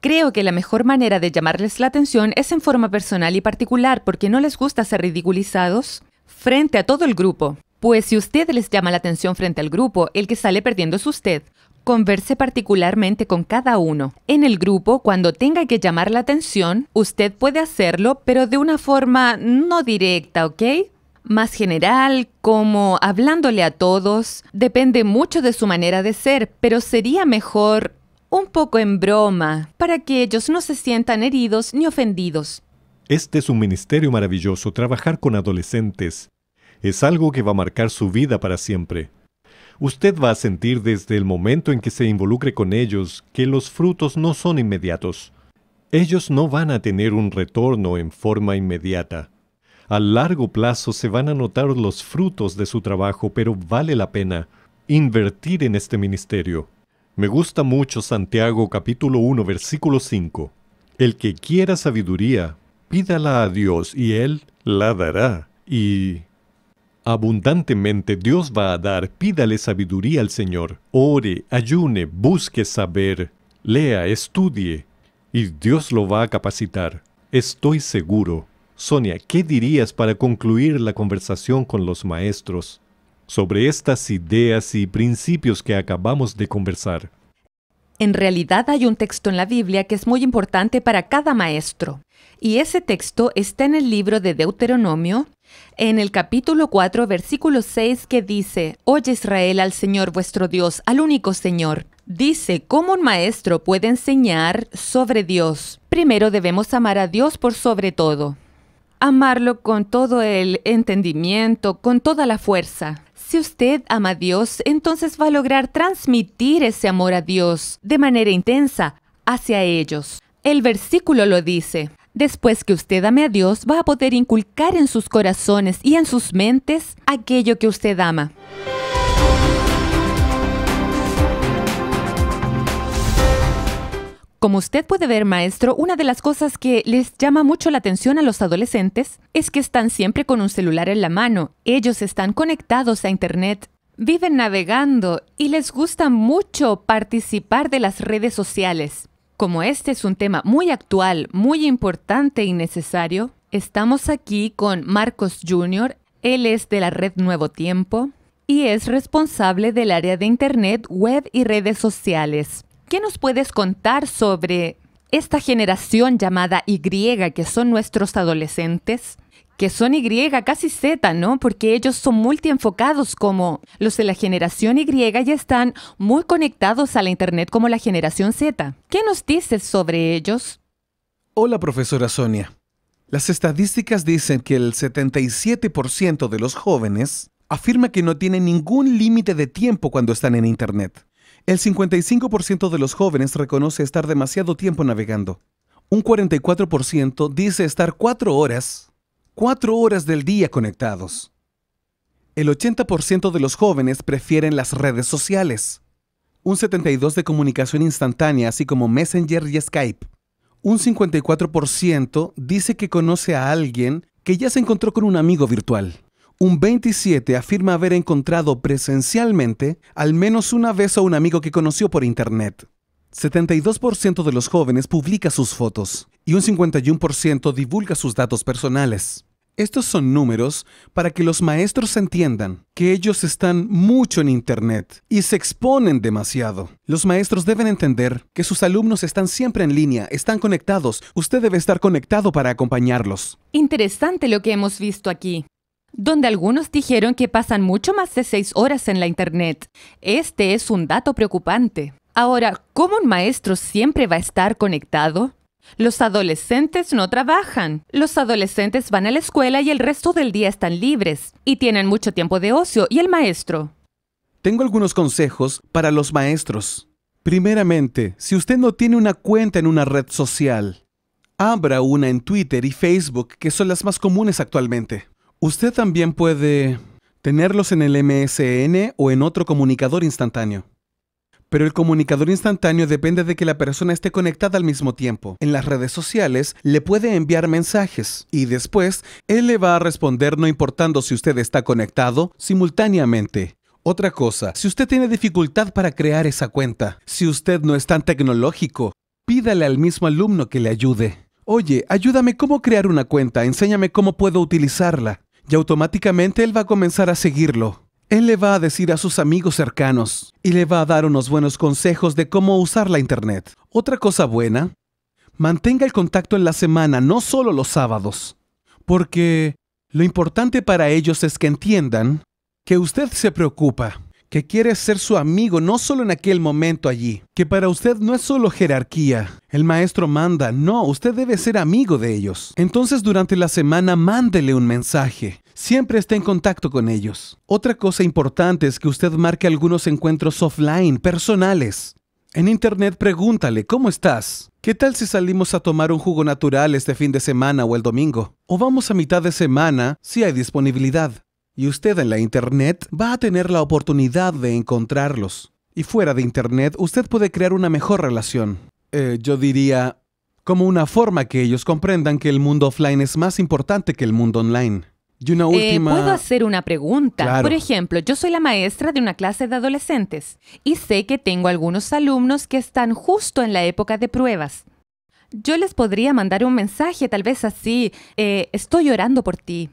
Creo que la mejor manera de llamarles la atención es en forma personal y particular, porque no les gusta ser ridiculizados frente a todo el grupo. Pues si usted les llama la atención frente al grupo, el que sale perdiendo es usted. Converse particularmente con cada uno. En el grupo, cuando tenga que llamar la atención, usted puede hacerlo, pero de una forma no directa, ¿ok? Más general, como hablándole a todos, depende mucho de su manera de ser, pero sería mejor un poco en broma, para que ellos no se sientan heridos ni ofendidos. Este es un ministerio maravilloso, trabajar con adolescentes. Es algo que va a marcar su vida para siempre. Usted va a sentir desde el momento en que se involucre con ellos que los frutos no son inmediatos. Ellos no van a tener un retorno en forma inmediata. A largo plazo se van a notar los frutos de su trabajo, pero vale la pena invertir en este ministerio. Me gusta mucho Santiago capítulo 1 versículo 5. El que quiera sabiduría, pídala a Dios y Él la dará. Y abundantemente Dios va a dar. Pídale sabiduría al Señor. Ore, ayune, busque saber, lea, estudie, y Dios lo va a capacitar. Estoy seguro. Sonia, ¿qué dirías para concluir la conversación con los maestros sobre estas ideas y principios que acabamos de conversar? En realidad hay un texto en la Biblia que es muy importante para cada maestro. Y ese texto está en el libro de Deuteronomio, en el capítulo 4, versículo 6, que dice, Oye Israel al Señor vuestro Dios, al único Señor. Dice, ¿cómo un maestro puede enseñar sobre Dios? Primero debemos amar a Dios por sobre todo. Amarlo con todo el entendimiento, con toda la fuerza. Si usted ama a Dios, entonces va a lograr transmitir ese amor a Dios de manera intensa hacia ellos. El versículo lo dice, Después que usted ame a Dios, va a poder inculcar en sus corazones y en sus mentes aquello que usted ama. Como usted puede ver, maestro, una de las cosas que les llama mucho la atención a los adolescentes es que están siempre con un celular en la mano. Ellos están conectados a Internet, viven navegando y les gusta mucho participar de las redes sociales como este es un tema muy actual, muy importante y necesario, estamos aquí con Marcos Jr. Él es de la red Nuevo Tiempo y es responsable del área de Internet, web y redes sociales. ¿Qué nos puedes contar sobre esta generación llamada Y, que son nuestros adolescentes? que son Y, casi Z, ¿no? Porque ellos son multienfocados como los de la generación Y ya están muy conectados a la Internet como la generación Z. ¿Qué nos dices sobre ellos? Hola, profesora Sonia. Las estadísticas dicen que el 77% de los jóvenes afirma que no tiene ningún límite de tiempo cuando están en Internet. El 55% de los jóvenes reconoce estar demasiado tiempo navegando. Un 44% dice estar cuatro horas cuatro horas del día conectados. El 80% de los jóvenes prefieren las redes sociales, un 72% de comunicación instantánea, así como Messenger y Skype. Un 54% dice que conoce a alguien que ya se encontró con un amigo virtual. Un 27% afirma haber encontrado presencialmente al menos una vez a un amigo que conoció por Internet. 72% de los jóvenes publica sus fotos y un 51% divulga sus datos personales. Estos son números para que los maestros entiendan que ellos están mucho en Internet y se exponen demasiado. Los maestros deben entender que sus alumnos están siempre en línea, están conectados. Usted debe estar conectado para acompañarlos. Interesante lo que hemos visto aquí donde algunos dijeron que pasan mucho más de seis horas en la Internet. Este es un dato preocupante. Ahora, ¿cómo un maestro siempre va a estar conectado? Los adolescentes no trabajan. Los adolescentes van a la escuela y el resto del día están libres y tienen mucho tiempo de ocio. ¿Y el maestro? Tengo algunos consejos para los maestros. Primeramente, si usted no tiene una cuenta en una red social, abra una en Twitter y Facebook, que son las más comunes actualmente. Usted también puede tenerlos en el MSN o en otro comunicador instantáneo. Pero el comunicador instantáneo depende de que la persona esté conectada al mismo tiempo. En las redes sociales le puede enviar mensajes y después él le va a responder no importando si usted está conectado simultáneamente. Otra cosa, si usted tiene dificultad para crear esa cuenta, si usted no es tan tecnológico, pídale al mismo alumno que le ayude. Oye, ayúdame cómo crear una cuenta, enséñame cómo puedo utilizarla. Y automáticamente él va a comenzar a seguirlo. Él le va a decir a sus amigos cercanos y le va a dar unos buenos consejos de cómo usar la Internet. Otra cosa buena, mantenga el contacto en la semana, no solo los sábados, porque lo importante para ellos es que entiendan que usted se preocupa, que quiere ser su amigo no solo en aquel momento allí, que para usted no es solo jerarquía, el maestro manda, no, usted debe ser amigo de ellos. Entonces durante la semana mándele un mensaje, siempre esté en contacto con ellos. Otra cosa importante es que usted marque algunos encuentros offline, personales. En internet pregúntale, ¿cómo estás? ¿Qué tal si salimos a tomar un jugo natural este fin de semana o el domingo? O vamos a mitad de semana si hay disponibilidad. Y usted en la internet va a tener la oportunidad de encontrarlos. Y fuera de internet, usted puede crear una mejor relación. Eh, yo diría, como una forma que ellos comprendan que el mundo offline es más importante que el mundo online. Y una eh, última. Puedo hacer una pregunta. Por ejemplo, yo soy la maestra de una clase de adolescentes y sé que tengo algunos alumnos que están justo en la época de pruebas. Yo les podría mandar un mensaje, tal vez así, eh, estoy orando por ti,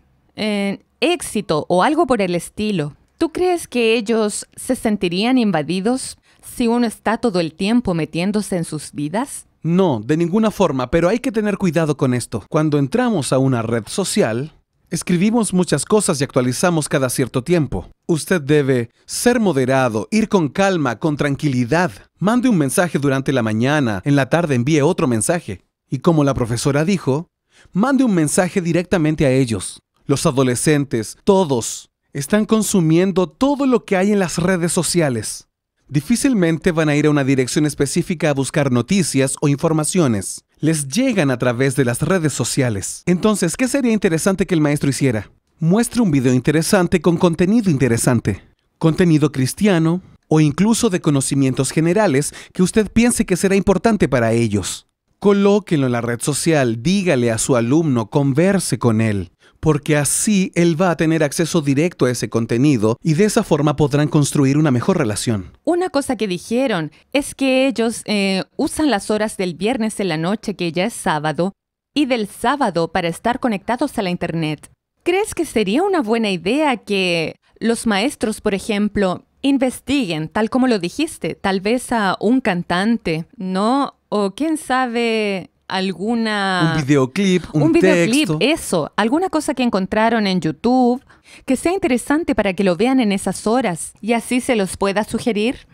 éxito o algo por el estilo. ¿Tú crees que ellos se sentirían invadidos si uno está todo el tiempo metiéndose en sus vidas? No, de ninguna forma, pero hay que tener cuidado con esto. Cuando entramos a una red social, Escribimos muchas cosas y actualizamos cada cierto tiempo. Usted debe ser moderado, ir con calma, con tranquilidad. Mande un mensaje durante la mañana, en la tarde envíe otro mensaje. Y como la profesora dijo, mande un mensaje directamente a ellos. Los adolescentes, todos, están consumiendo todo lo que hay en las redes sociales. Difícilmente van a ir a una dirección específica a buscar noticias o informaciones les llegan a través de las redes sociales. Entonces, ¿qué sería interesante que el maestro hiciera? Muestre un video interesante con contenido interesante, contenido cristiano o incluso de conocimientos generales que usted piense que será importante para ellos. Colóquenlo en la red social, dígale a su alumno, converse con él porque así él va a tener acceso directo a ese contenido y de esa forma podrán construir una mejor relación. Una cosa que dijeron es que ellos eh, usan las horas del viernes en la noche, que ya es sábado, y del sábado para estar conectados a la Internet. ¿Crees que sería una buena idea que los maestros, por ejemplo, investiguen, tal como lo dijiste, tal vez a un cantante, ¿no? O quién sabe, alguna... Un videoclip, un, un videoclip, eso. Alguna cosa que encontraron en YouTube que sea interesante para que lo vean en esas horas y así se los pueda sugerir.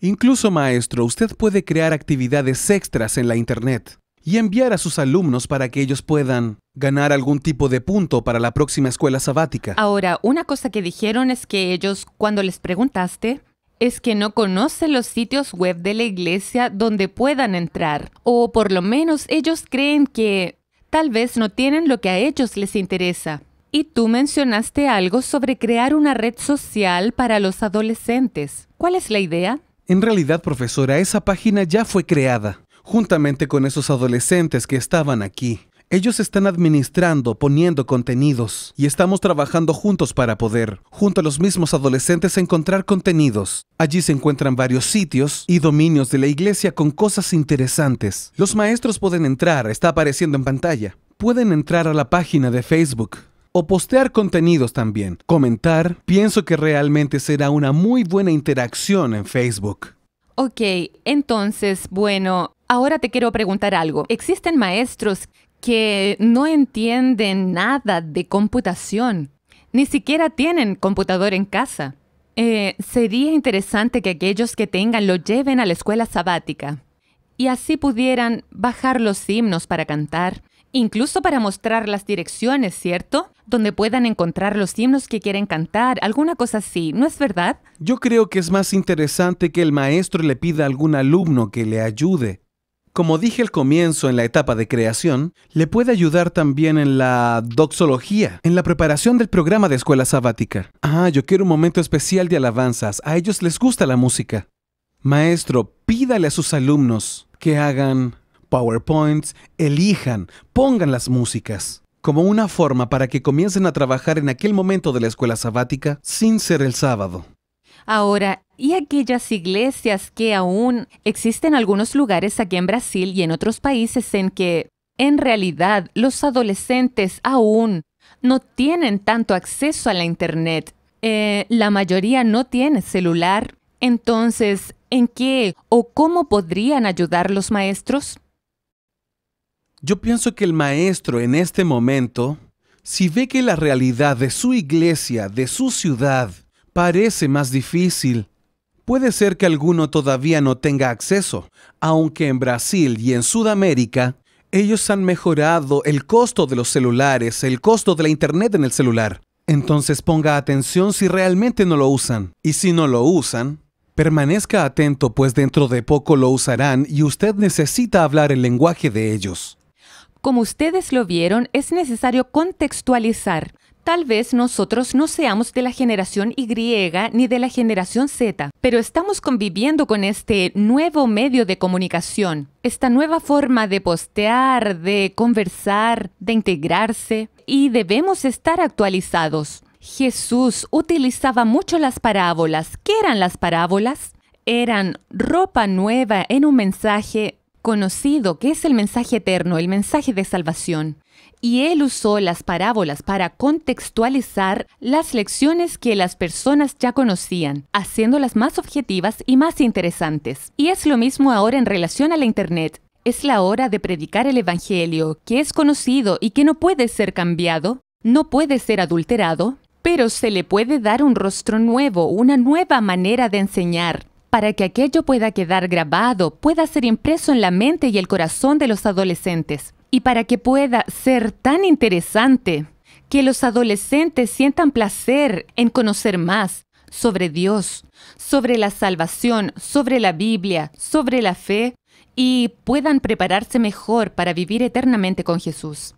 Incluso, maestro, usted puede crear actividades extras en la Internet y enviar a sus alumnos para que ellos puedan ganar algún tipo de punto para la próxima escuela sabática. Ahora, una cosa que dijeron es que ellos, cuando les preguntaste, es que no conoce los sitios web de la iglesia donde puedan entrar, o por lo menos ellos creen que tal vez no tienen lo que a ellos les interesa. Y tú mencionaste algo sobre crear una red social para los adolescentes. ¿Cuál es la idea? En realidad, profesora, esa página ya fue creada, juntamente con esos adolescentes que estaban aquí. Ellos están administrando, poniendo contenidos y estamos trabajando juntos para poder, junto a los mismos adolescentes, encontrar contenidos. Allí se encuentran varios sitios y dominios de la iglesia con cosas interesantes. Los maestros pueden entrar, está apareciendo en pantalla. Pueden entrar a la página de Facebook, o postear contenidos también. Comentar, pienso que realmente será una muy buena interacción en Facebook. Ok, entonces, bueno, ahora te quiero preguntar algo. ¿Existen maestros que no entienden nada de computación, ni siquiera tienen computador en casa. Eh, sería interesante que aquellos que tengan lo lleven a la escuela sabática y así pudieran bajar los himnos para cantar, incluso para mostrar las direcciones, ¿cierto? Donde puedan encontrar los himnos que quieren cantar, alguna cosa así, ¿no es verdad? Yo creo que es más interesante que el maestro le pida a algún alumno que le ayude como dije al comienzo en la etapa de creación, le puede ayudar también en la doxología, en la preparación del programa de escuela sabática. Ah, yo quiero un momento especial de alabanzas. A ellos les gusta la música. Maestro, pídale a sus alumnos que hagan PowerPoints, elijan, pongan las músicas como una forma para que comiencen a trabajar en aquel momento de la escuela sabática sin ser el sábado. Ahora, ¿y aquellas iglesias que aún existen en algunos lugares aquí en Brasil y en otros países en que en realidad los adolescentes aún no tienen tanto acceso a la Internet? Eh, la mayoría no tiene celular. Entonces, ¿en qué o cómo podrían ayudar los maestros? Yo pienso que el maestro en este momento, si ve que la realidad de su iglesia, de su ciudad, parece más difícil. Puede ser que alguno todavía no tenga acceso, aunque en Brasil y en Sudamérica ellos han mejorado el costo de los celulares, el costo de la internet en el celular. Entonces ponga atención si realmente no lo usan. Y si no lo usan, permanezca atento pues dentro de poco lo usarán y usted necesita hablar el lenguaje de ellos. Como ustedes lo vieron, es necesario contextualizar Tal vez nosotros no seamos de la generación Y ni de la generación Z, pero estamos conviviendo con este nuevo medio de comunicación, esta nueva forma de postear, de conversar, de integrarse, y debemos estar actualizados. Jesús utilizaba mucho las parábolas. ¿Qué eran las parábolas? Eran ropa nueva en un mensaje conocido, que es el mensaje eterno, el mensaje de salvación y él usó las parábolas para contextualizar las lecciones que las personas ya conocían, haciéndolas más objetivas y más interesantes. Y es lo mismo ahora en relación a la Internet. Es la hora de predicar el Evangelio, que es conocido y que no puede ser cambiado, no puede ser adulterado, pero se le puede dar un rostro nuevo, una nueva manera de enseñar, para que aquello pueda quedar grabado, pueda ser impreso en la mente y el corazón de los adolescentes y para que pueda ser tan interesante que los adolescentes sientan placer en conocer más sobre Dios, sobre la salvación, sobre la Biblia, sobre la fe y puedan prepararse mejor para vivir eternamente con Jesús.